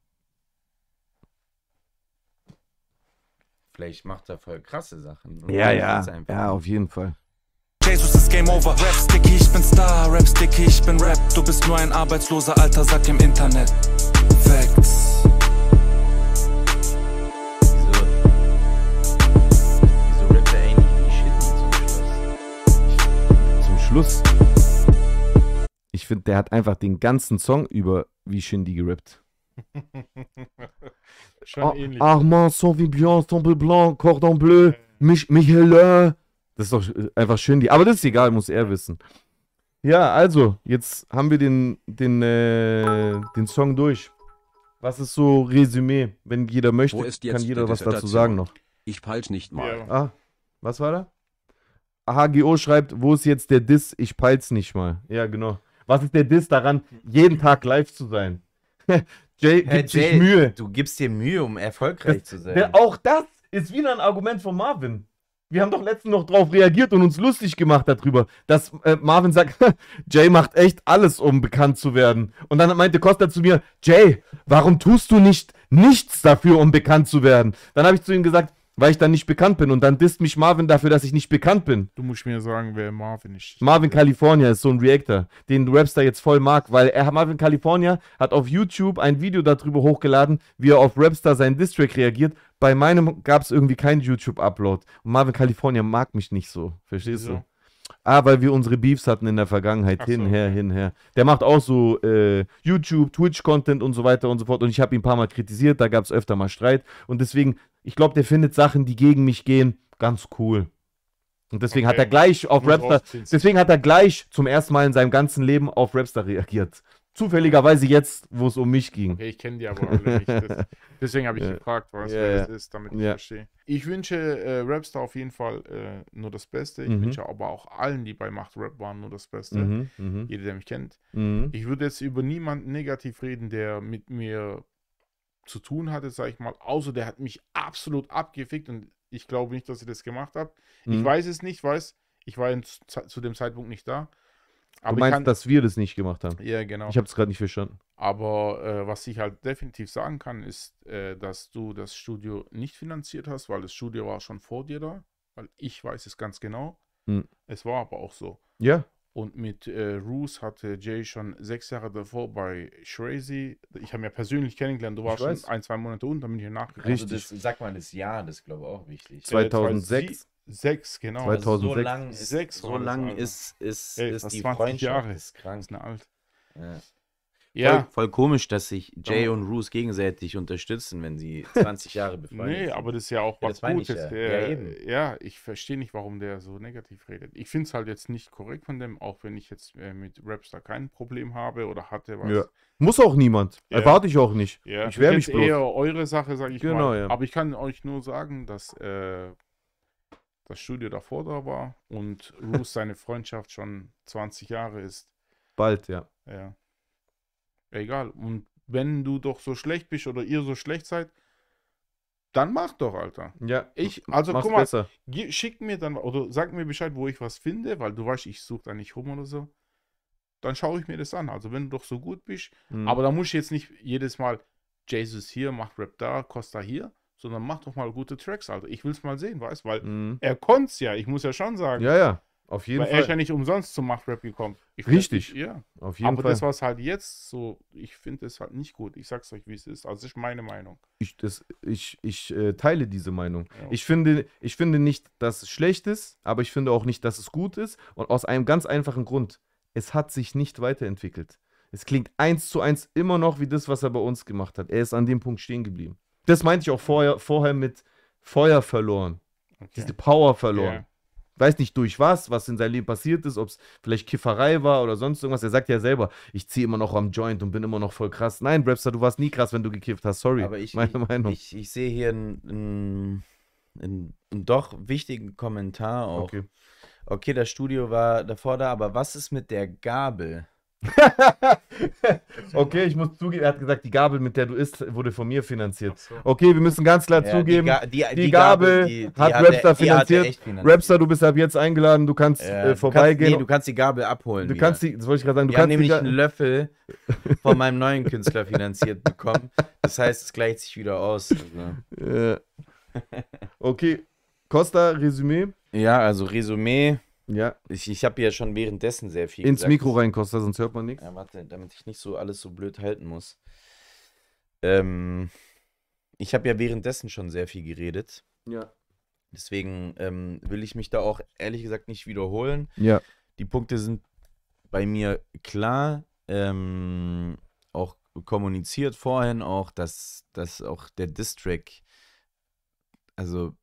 Vielleicht macht er voll krasse Sachen. ja, ja. Ja, auf jeden Fall. Jesus ist Game Over. Rap Sticky, ich bin Star. Rap Sticky, ich bin Rap. Du bist nur ein arbeitsloser alter Sack im Internet. Facts. Wieso, wieso rappt er eigentlich wie Shindy zum Schluss? Zum Schluss? Ich finde, der hat einfach den ganzen Song über wie Shindy gerappt. Schon Ar ah, ähnlich. Armand Saint-Vibien, Ensemble Blanc, Cordon Bleu, Mich Michel. Das ist doch äh, einfach Shindy. Aber das ist egal, muss er wissen. Ja, also, jetzt haben wir den, den, äh, den Song durch. Was ist so Resümee? Wenn jeder möchte, kann jeder was dazu sagen noch. Ich peil's nicht mal. Ja. Ah, was war da? HGO schreibt, wo ist jetzt der Diss? Ich peil's nicht mal. Ja, genau. Was ist der Diss daran, jeden Tag live zu sein? Jay gibt hey, sich Mühe. Du gibst dir Mühe, um erfolgreich das, zu sein. Der, auch das ist wieder ein Argument von Marvin. Wir haben doch letztens noch drauf reagiert und uns lustig gemacht darüber, dass äh, Marvin sagt, Jay macht echt alles, um bekannt zu werden. Und dann meinte Costa zu mir, Jay, warum tust du nicht nichts dafür, um bekannt zu werden? Dann habe ich zu ihm gesagt, weil ich dann nicht bekannt bin. Und dann disst mich Marvin dafür, dass ich nicht bekannt bin. Du musst mir sagen, wer Marvin ist. Marvin California ist so ein Reactor, den Rapstar jetzt voll mag, weil er, Marvin California hat auf YouTube ein Video darüber hochgeladen, wie er auf Rapstar seinen Distrack reagiert. Bei meinem gab es irgendwie keinen YouTube-Upload. Und Marvin California mag mich nicht so. Verstehst Wieso? du? Ah, weil wir unsere Beefs hatten in der Vergangenheit. Ach hin, so, her, okay. hin, her. Der macht auch so äh, YouTube, Twitch-Content und so weiter und so fort. Und ich habe ihn ein paar Mal kritisiert, da gab es öfter mal Streit. Und deswegen, ich glaube, der findet Sachen, die gegen mich gehen, ganz cool. Und deswegen okay. hat er gleich auf Rapstar, deswegen hat er gleich zum ersten Mal in seinem ganzen Leben auf Rapstar reagiert zufälligerweise jetzt, wo es um mich ging. Okay, ich kenne die aber alle nicht. Das, deswegen habe ich gefragt, was ja, das ist, damit ich verstehe. Ich wünsche äh, Rapstar auf jeden Fall äh, nur das Beste. Ich mhm. wünsche aber auch allen, die bei Macht Rap waren, nur das Beste. Mhm, mh. Jeder, der mich kennt. Mhm. Ich würde jetzt über niemanden negativ reden, der mit mir zu tun hatte, sage ich mal. Außer der hat mich absolut abgefickt und ich glaube nicht, dass ich das gemacht habe. Ich mhm. weiß es nicht, weiß, ich war zu dem Zeitpunkt nicht da. Aber du meinst, kann, dass wir das nicht gemacht haben? Ja, genau. Ich habe es gerade nicht verstanden. Aber äh, was ich halt definitiv sagen kann, ist, äh, dass du das Studio nicht finanziert hast, weil das Studio war schon vor dir da. Weil ich weiß es ganz genau. Hm. Es war aber auch so. Ja. Und mit äh, Roos hatte Jay schon sechs Jahre davor bei Shrazy. Ich habe ihn ja persönlich kennengelernt. Du warst schon ein, zwei Monate unter, bin ich nachgekommen. Also Richtig. Also das, sag mal das Jahr, das ist, glaube ich, auch wichtig. Äh, 2006. Sechs, genau. 2006. Also so lang ist, Sechs so lang also. ist, ist, Ey, ist die 20 Freundschaft. Jahre. Ist krank. Ist eine alt. Ja. ja. Voll, voll, komisch, dass sich Jay und Roos gegenseitig unterstützen, wenn sie 20 Jahre befreundet nee, sind. Nee, aber das ist ja auch ja, was Ich Ja. Der, ja, ja, ich verstehe nicht, warum der so negativ redet. Ich finde es halt jetzt nicht korrekt von dem, auch wenn ich jetzt äh, mit Rapstar kein Problem habe oder hatte was. Muss auch niemand. Erwarte ich auch nicht. Ich wäre mich bloß. eher eure Sache, sage ich genau, mal. Aber ich kann euch nur sagen, dass äh, das Studio davor da war und Ruth seine Freundschaft schon 20 Jahre ist. Bald, ja. Ja. Egal. Und wenn du doch so schlecht bist oder ihr so schlecht seid, dann mach doch, Alter. Ja. Ich, also guck mal, besser. schick mir dann oder sag mir Bescheid, wo ich was finde, weil du weißt, ich suche da nicht rum oder so. Dann schaue ich mir das an. Also, wenn du doch so gut bist, mhm. aber da muss ich jetzt nicht jedes Mal Jesus hier, mach Rap da, Costa hier sondern mach doch mal gute Tracks, Alter. Ich will es mal sehen, weißt du? Weil mhm. er konnte es ja, ich muss ja schon sagen. Ja, ja, auf jeden weil Fall. Er ist ja nicht umsonst zum Machtrap gekommen. Ich Richtig. ja, auf jeden Aber Fall. Aber das, was halt jetzt so, ich finde es halt nicht gut. Ich sag's euch, wie es ist. Also, das ist meine Meinung. Ich, das, ich, ich äh, teile diese Meinung. Ja. Ich, finde, ich finde nicht, dass es schlecht ist, aber ich finde auch nicht, dass es gut ist. Und aus einem ganz einfachen Grund. Es hat sich nicht weiterentwickelt. Es klingt eins zu eins immer noch wie das, was er bei uns gemacht hat. Er ist an dem Punkt stehen geblieben. Das meinte ich auch vorher, vorher mit Feuer verloren. Okay. Diese Power verloren. Yeah. Weiß nicht durch was, was in seinem Leben passiert ist, ob es vielleicht Kifferei war oder sonst irgendwas. Er sagt ja selber, ich ziehe immer noch am Joint und bin immer noch voll krass. Nein, Brabster, du warst nie krass, wenn du gekifft hast. Sorry. Aber ich, meine Meinung. Ich, ich, sehe hier einen, einen, einen, doch wichtigen Kommentar auch. Okay. okay, das Studio war davor da, aber was ist mit der Gabel? okay, ich muss zugeben, er hat gesagt, die Gabel, mit der du isst, wurde von mir finanziert. So. Okay, wir müssen ganz klar ja, zugeben, die, Ga die, die Gabel, die, hat Rapstar er, finanziert. finanziert. Rapstar, du bist ab jetzt eingeladen, du kannst ja, äh, vorbeigehen. Kannst, nee, du kannst die Gabel abholen. Du wieder. kannst die, das wollte ich gerade sagen, du wir kannst haben nämlich einen Löffel von meinem neuen Künstler finanziert bekommen. Das heißt, es gleicht sich wieder aus. Also. okay, Costa, Resümee? Ja, also Resümee. Ja. Ich, ich habe ja schon währenddessen sehr viel Ins gesagt. Mikro rein, Costa, sonst hört man nichts. Ja, warte, damit ich nicht so alles so blöd halten muss. Ähm, ich habe ja währenddessen schon sehr viel geredet. Ja. Deswegen ähm, will ich mich da auch ehrlich gesagt nicht wiederholen. Ja. Die Punkte sind bei mir klar, ähm, auch kommuniziert vorhin auch, dass, dass auch der Distrack also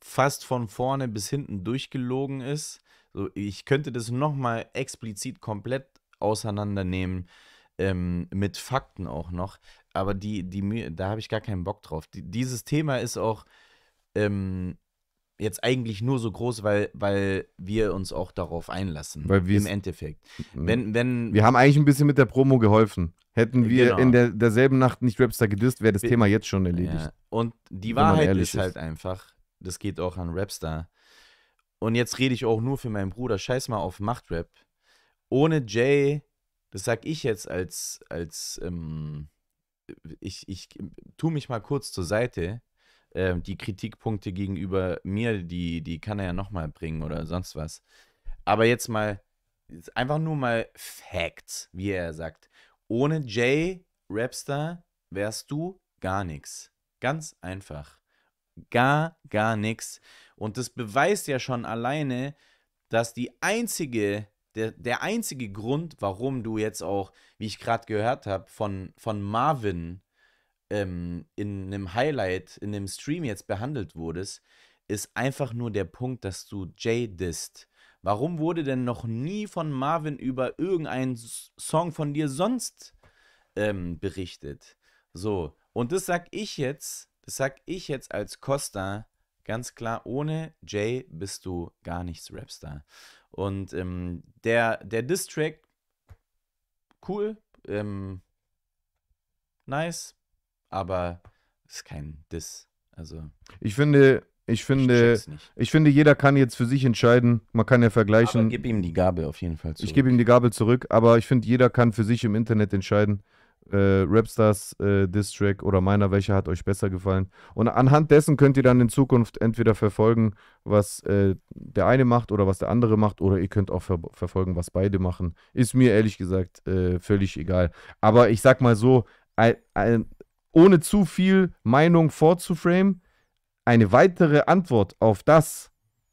fast von vorne bis hinten durchgelogen ist. So, ich könnte das nochmal explizit komplett auseinandernehmen ähm, mit Fakten auch noch. Aber die, die, da habe ich gar keinen Bock drauf. Die, dieses Thema ist auch ähm, jetzt eigentlich nur so groß, weil, weil wir uns auch darauf einlassen. Weil Im Endeffekt. Wenn, wenn, wir haben eigentlich ein bisschen mit der Promo geholfen. Hätten wir genau. in der, derselben Nacht nicht Rapstar gedisst, wäre das Thema jetzt schon erledigt. Ja. Und die Wahrheit ist halt einfach, das geht auch an Rapstar und jetzt rede ich auch nur für meinen Bruder, scheiß mal auf Machtrap. Ohne Jay, das sag ich jetzt als, als ähm, ich, ich tu mich mal kurz zur Seite. Ähm, die Kritikpunkte gegenüber mir, die, die kann er ja nochmal bringen oder sonst was. Aber jetzt mal, einfach nur mal Facts, wie er sagt. Ohne Jay Rapstar wärst du gar nichts. Ganz einfach. Gar, gar nichts. Und das beweist ja schon alleine, dass die einzige, der, der einzige Grund, warum du jetzt auch, wie ich gerade gehört habe, von, von Marvin ähm, in einem Highlight, in einem Stream jetzt behandelt wurdest, ist einfach nur der Punkt, dass du Jay dist. Warum wurde denn noch nie von Marvin über irgendeinen Song von dir sonst ähm, berichtet? So, und das sag ich jetzt, das sag ich jetzt als Costa, ganz klar, ohne Jay bist du gar nichts Rapstar. Und ähm, der, der Diss-Track, cool, ähm, nice, aber ist kein Diss. Also. Ich finde, ich finde, ich, ich finde, jeder kann jetzt für sich entscheiden. Man kann ja vergleichen. Aber gib ihm die Gabel auf jeden Fall zurück. Ich gebe ihm die Gabel zurück, aber ich finde, jeder kann für sich im Internet entscheiden äh, Rapstars äh, Distrack oder meiner, welcher hat euch besser gefallen. Und anhand dessen könnt ihr dann in Zukunft entweder verfolgen, was äh, der eine macht oder was der andere macht, oder ihr könnt auch ver verfolgen, was beide machen. Ist mir ehrlich gesagt äh, völlig egal. Aber ich sag mal so, ein, ein, ohne zu viel Meinung vorzuframe, eine weitere Antwort auf das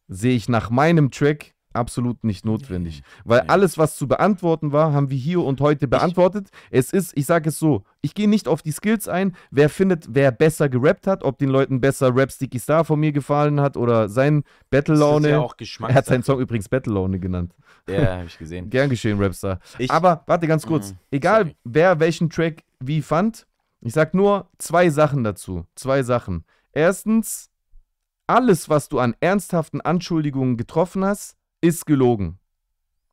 sehe ich nach meinem Track absolut nicht notwendig. Nee. Weil nee. alles, was zu beantworten war, haben wir hier und heute beantwortet. Ich, es ist, ich sage es so, ich gehe nicht auf die Skills ein, wer findet, wer besser gerappt hat, ob den Leuten besser Rap Sticky Star von mir gefallen hat oder sein Battle Laune. Das ist ja auch Geschmack. Er hat seinen Song übrigens Battle Laune genannt. Ja, habe ich gesehen. Gern geschehen, Rapstar. Ich, Aber warte ganz kurz, mm, egal sorry. wer welchen Track wie fand, ich sag nur zwei Sachen dazu. Zwei Sachen. Erstens, alles, was du an ernsthaften Anschuldigungen getroffen hast, ist gelogen.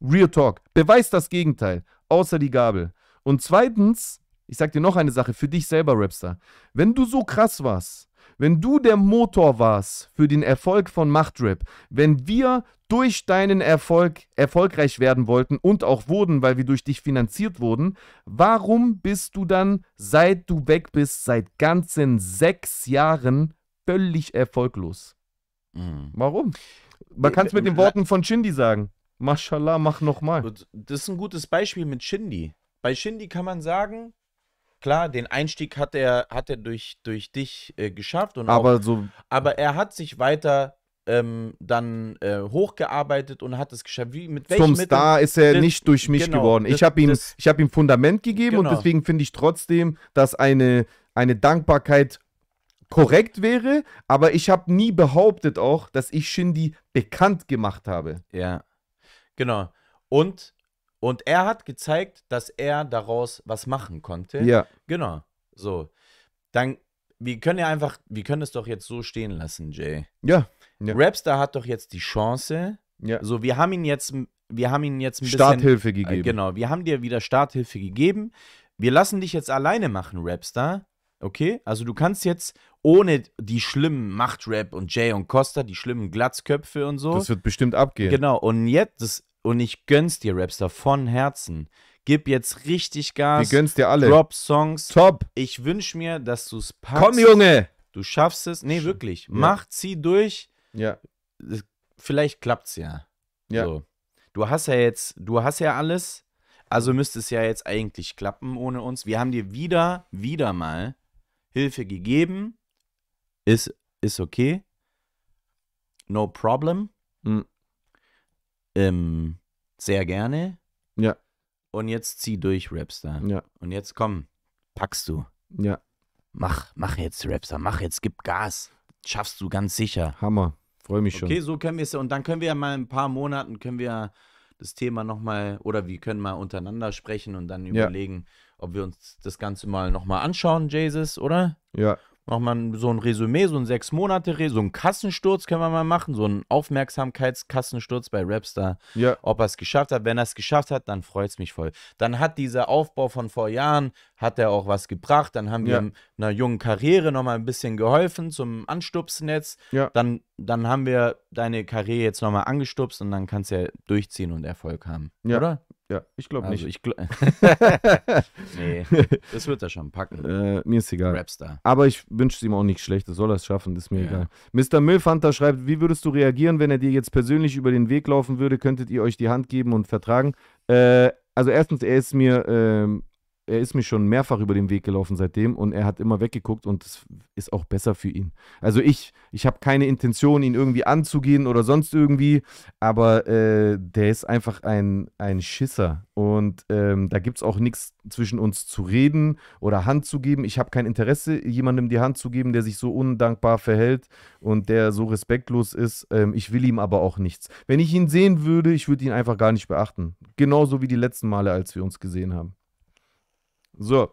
Real Talk. Beweis das Gegenteil, außer die Gabel. Und zweitens, ich sag dir noch eine Sache für dich selber, Rapstar. Wenn du so krass warst, wenn du der Motor warst für den Erfolg von Machtrap, wenn wir durch deinen Erfolg erfolgreich werden wollten und auch wurden, weil wir durch dich finanziert wurden, warum bist du dann, seit du weg bist, seit ganzen sechs Jahren völlig erfolglos? Mhm. Warum? Man kann es äh, mit den Worten von Shindy sagen. Mashallah, mach nochmal. Das ist ein gutes Beispiel mit Shindy. Bei Shindy kann man sagen, klar, den Einstieg hat er, hat er durch, durch dich äh, geschafft. Und aber, auch, so aber er hat sich weiter ähm, dann äh, hochgearbeitet und hat es geschafft. Wie, mit Zum Mitteln? Star ist er das, nicht durch mich genau, geworden. Ich habe ihm, hab ihm Fundament gegeben genau. und deswegen finde ich trotzdem, dass eine, eine Dankbarkeit korrekt wäre, aber ich habe nie behauptet auch, dass ich Shindy bekannt gemacht habe. Ja, genau. Und, und er hat gezeigt, dass er daraus was machen konnte. Ja. Genau. So. Dann, wir können ja einfach, wir können es doch jetzt so stehen lassen, Jay. Ja. ja. Rapstar hat doch jetzt die Chance. Ja. So, wir haben ihn jetzt, wir haben ihn jetzt ein Starthilfe äh, gegeben. Äh, genau, wir haben dir wieder Starthilfe gegeben. Wir lassen dich jetzt alleine machen, Rapstar. Okay, also du kannst jetzt ohne die schlimmen Machtrap und Jay und Costa, die schlimmen Glatzköpfe und so. Das wird bestimmt abgehen. Genau, und jetzt, das, und ich gönn's dir, Rapster, von Herzen. Gib jetzt richtig Gas. Wir gönn's dir alle. Drop Songs. Top. Ich wünsch mir, dass du's packst. Komm, Junge! Du schaffst es. Nee, wirklich. Ja. Mach, zieh durch. Ja. Vielleicht klappt's ja. Ja. So. Du hast ja jetzt, du hast ja alles. Also müsste es ja jetzt eigentlich klappen ohne uns. Wir haben dir wieder, wieder mal Hilfe gegeben, ist, ist okay, no problem, mhm. ähm, sehr gerne. Ja. Und jetzt zieh durch, Rapstar. Ja. Und jetzt komm, packst du. Ja. Mach, mach jetzt, Rapstar, mach jetzt, gib Gas. Schaffst du ganz sicher. Hammer, freue mich schon. Okay, so können wir es Und dann können wir ja mal ein paar Monaten, können wir das Thema nochmal, oder wir können mal untereinander sprechen und dann überlegen, ja ob wir uns das Ganze mal nochmal anschauen, Jesus, oder? Ja. Nochmal so ein Resümee, so ein sechs Monate, so ein Kassensturz können wir mal machen, so ein Aufmerksamkeitskassensturz bei Rapstar. Ja. Ob er es geschafft hat. Wenn er es geschafft hat, dann freut es mich voll. Dann hat dieser Aufbau von vor Jahren hat er auch was gebracht. Dann haben ja. wir einer jungen Karriere nochmal ein bisschen geholfen zum Anstupsnetz. Ja. Dann, dann haben wir deine Karriere jetzt nochmal angestupst und dann kannst du ja durchziehen und Erfolg haben. Ja. Oder? Ja, ich glaube also nicht. Ich gl nee, das wird er schon packen. Äh, mir ist egal. Rapstar. Aber ich wünsche es ihm auch nicht schlecht. Er Soll das schaffen, ist mir ja. egal. Mr. Müllfanta schreibt, wie würdest du reagieren, wenn er dir jetzt persönlich über den Weg laufen würde? Könntet ihr euch die Hand geben und vertragen? Äh, also erstens, er ist mir ähm, er ist mir schon mehrfach über den Weg gelaufen seitdem und er hat immer weggeguckt und es ist auch besser für ihn. Also ich, ich habe keine Intention, ihn irgendwie anzugehen oder sonst irgendwie, aber äh, der ist einfach ein, ein Schisser und ähm, da gibt es auch nichts zwischen uns zu reden oder Hand zu geben. Ich habe kein Interesse, jemandem die Hand zu geben, der sich so undankbar verhält und der so respektlos ist. Ähm, ich will ihm aber auch nichts. Wenn ich ihn sehen würde, ich würde ihn einfach gar nicht beachten. Genauso wie die letzten Male, als wir uns gesehen haben. So.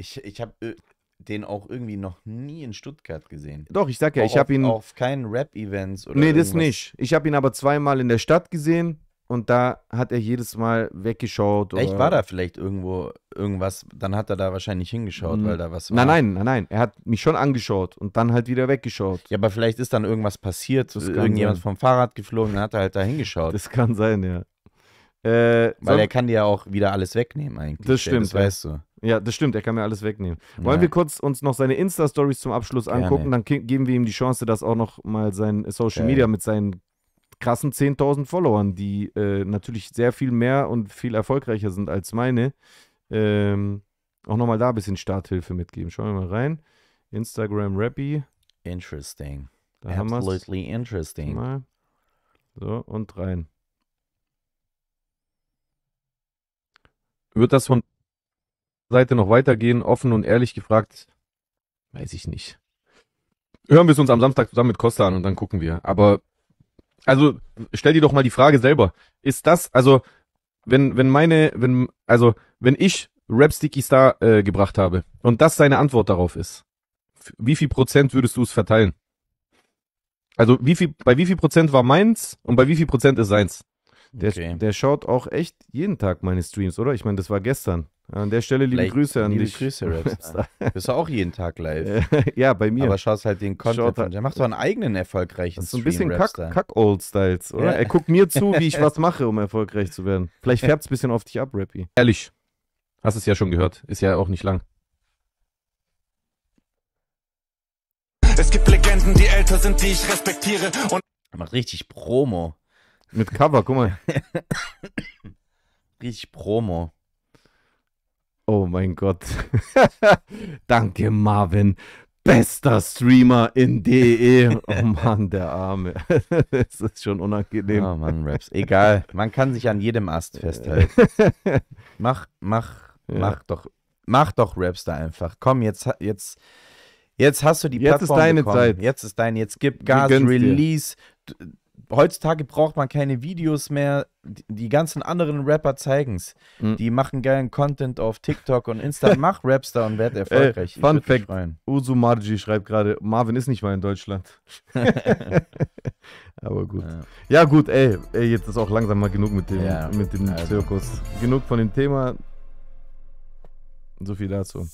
Ich, ich habe äh, den auch irgendwie noch nie in Stuttgart gesehen. Doch, ich sag ja, auch ich habe ihn. Auf keinen Rap-Events oder. Nee, irgendwas. das nicht. Ich habe ihn aber zweimal in der Stadt gesehen und da hat er jedes Mal weggeschaut. Echt, war da vielleicht irgendwo irgendwas? Dann hat er da wahrscheinlich hingeschaut, mhm. weil da was war. Nein, nein, nein, nein. Er hat mich schon angeschaut und dann halt wieder weggeschaut. Ja, aber vielleicht ist dann irgendwas passiert. Ist Irgendjemand sein. vom Fahrrad geflogen, dann hat er halt da hingeschaut. Das kann sein, ja. Äh, Weil er kann dir ja auch wieder alles wegnehmen eigentlich. Das stimmt. Das ja. weißt du. Ja, das stimmt, er kann mir alles wegnehmen. Wollen ja. wir kurz uns noch seine Insta-Stories zum Abschluss angucken? Dann geben wir ihm die Chance, dass auch noch mal sein Social Media mit seinen krassen 10.000 Followern, die äh, natürlich sehr viel mehr und viel erfolgreicher sind als meine, ähm, auch nochmal da ein bisschen Starthilfe mitgeben. Schauen wir mal rein. Instagram Rappi. Interesting. Da Absolutely interesting. Mal. So, und rein. Wird das von Seite noch weitergehen? Offen und ehrlich gefragt, weiß ich nicht. Hören wir es uns am Samstag zusammen mit Costa an und dann gucken wir. Aber, also, stell dir doch mal die Frage selber. Ist das, also, wenn, wenn meine, wenn, also, wenn ich Rap Sticky Star äh, gebracht habe und das seine Antwort darauf ist, wie viel Prozent würdest du es verteilen? Also, wie viel, bei wie viel Prozent war meins und bei wie viel Prozent ist seins? Der, okay. der schaut auch echt jeden Tag meine Streams, oder? Ich meine, das war gestern. An der Stelle liebe Vielleicht Grüße an liebe dich. Grüße, Rapstar. Bist du auch jeden Tag live? ja, bei mir. Aber schaust halt den Content an. Der macht so einen eigenen erfolgreichen Stream. Das ist so ein bisschen Kack-Old-Styles, oder? Ja. Er guckt mir zu, wie ich was mache, um erfolgreich zu werden. Vielleicht färbt es ein bisschen auf dich ab, Rappy. Ehrlich. Hast es ja schon gehört. Ist ja auch nicht lang. Es gibt Legenden, die älter sind, die ich respektiere. Und er macht richtig Promo. Mit Cover, guck mal. Riech Promo. Oh mein Gott. Danke, Marvin. Bester Streamer in DE. Oh Mann, der Arme. das ist schon unangenehm. Oh Mann, Raps. Egal. Man kann sich an jedem Ast festhalten. mach, mach, ja. mach doch. Mach doch Raps da einfach. Komm, jetzt, jetzt, jetzt hast du die jetzt Plattform. Jetzt ist deine bekommen. Zeit. Jetzt ist deine. Jetzt gib Gas, Release. Dir heutzutage braucht man keine Videos mehr. Die ganzen anderen Rapper zeigen es. Mhm. Die machen geilen Content auf TikTok und Insta. Mach Rapstar und werd erfolgreich. Ey, Fun Fact: Uzu Marji schreibt gerade, Marvin ist nicht mal in Deutschland. Aber gut. Ja. ja, gut, ey, ey, jetzt ist auch langsam mal genug mit dem, ja, mit dem also. Zirkus. Genug von dem Thema. So viel dazu.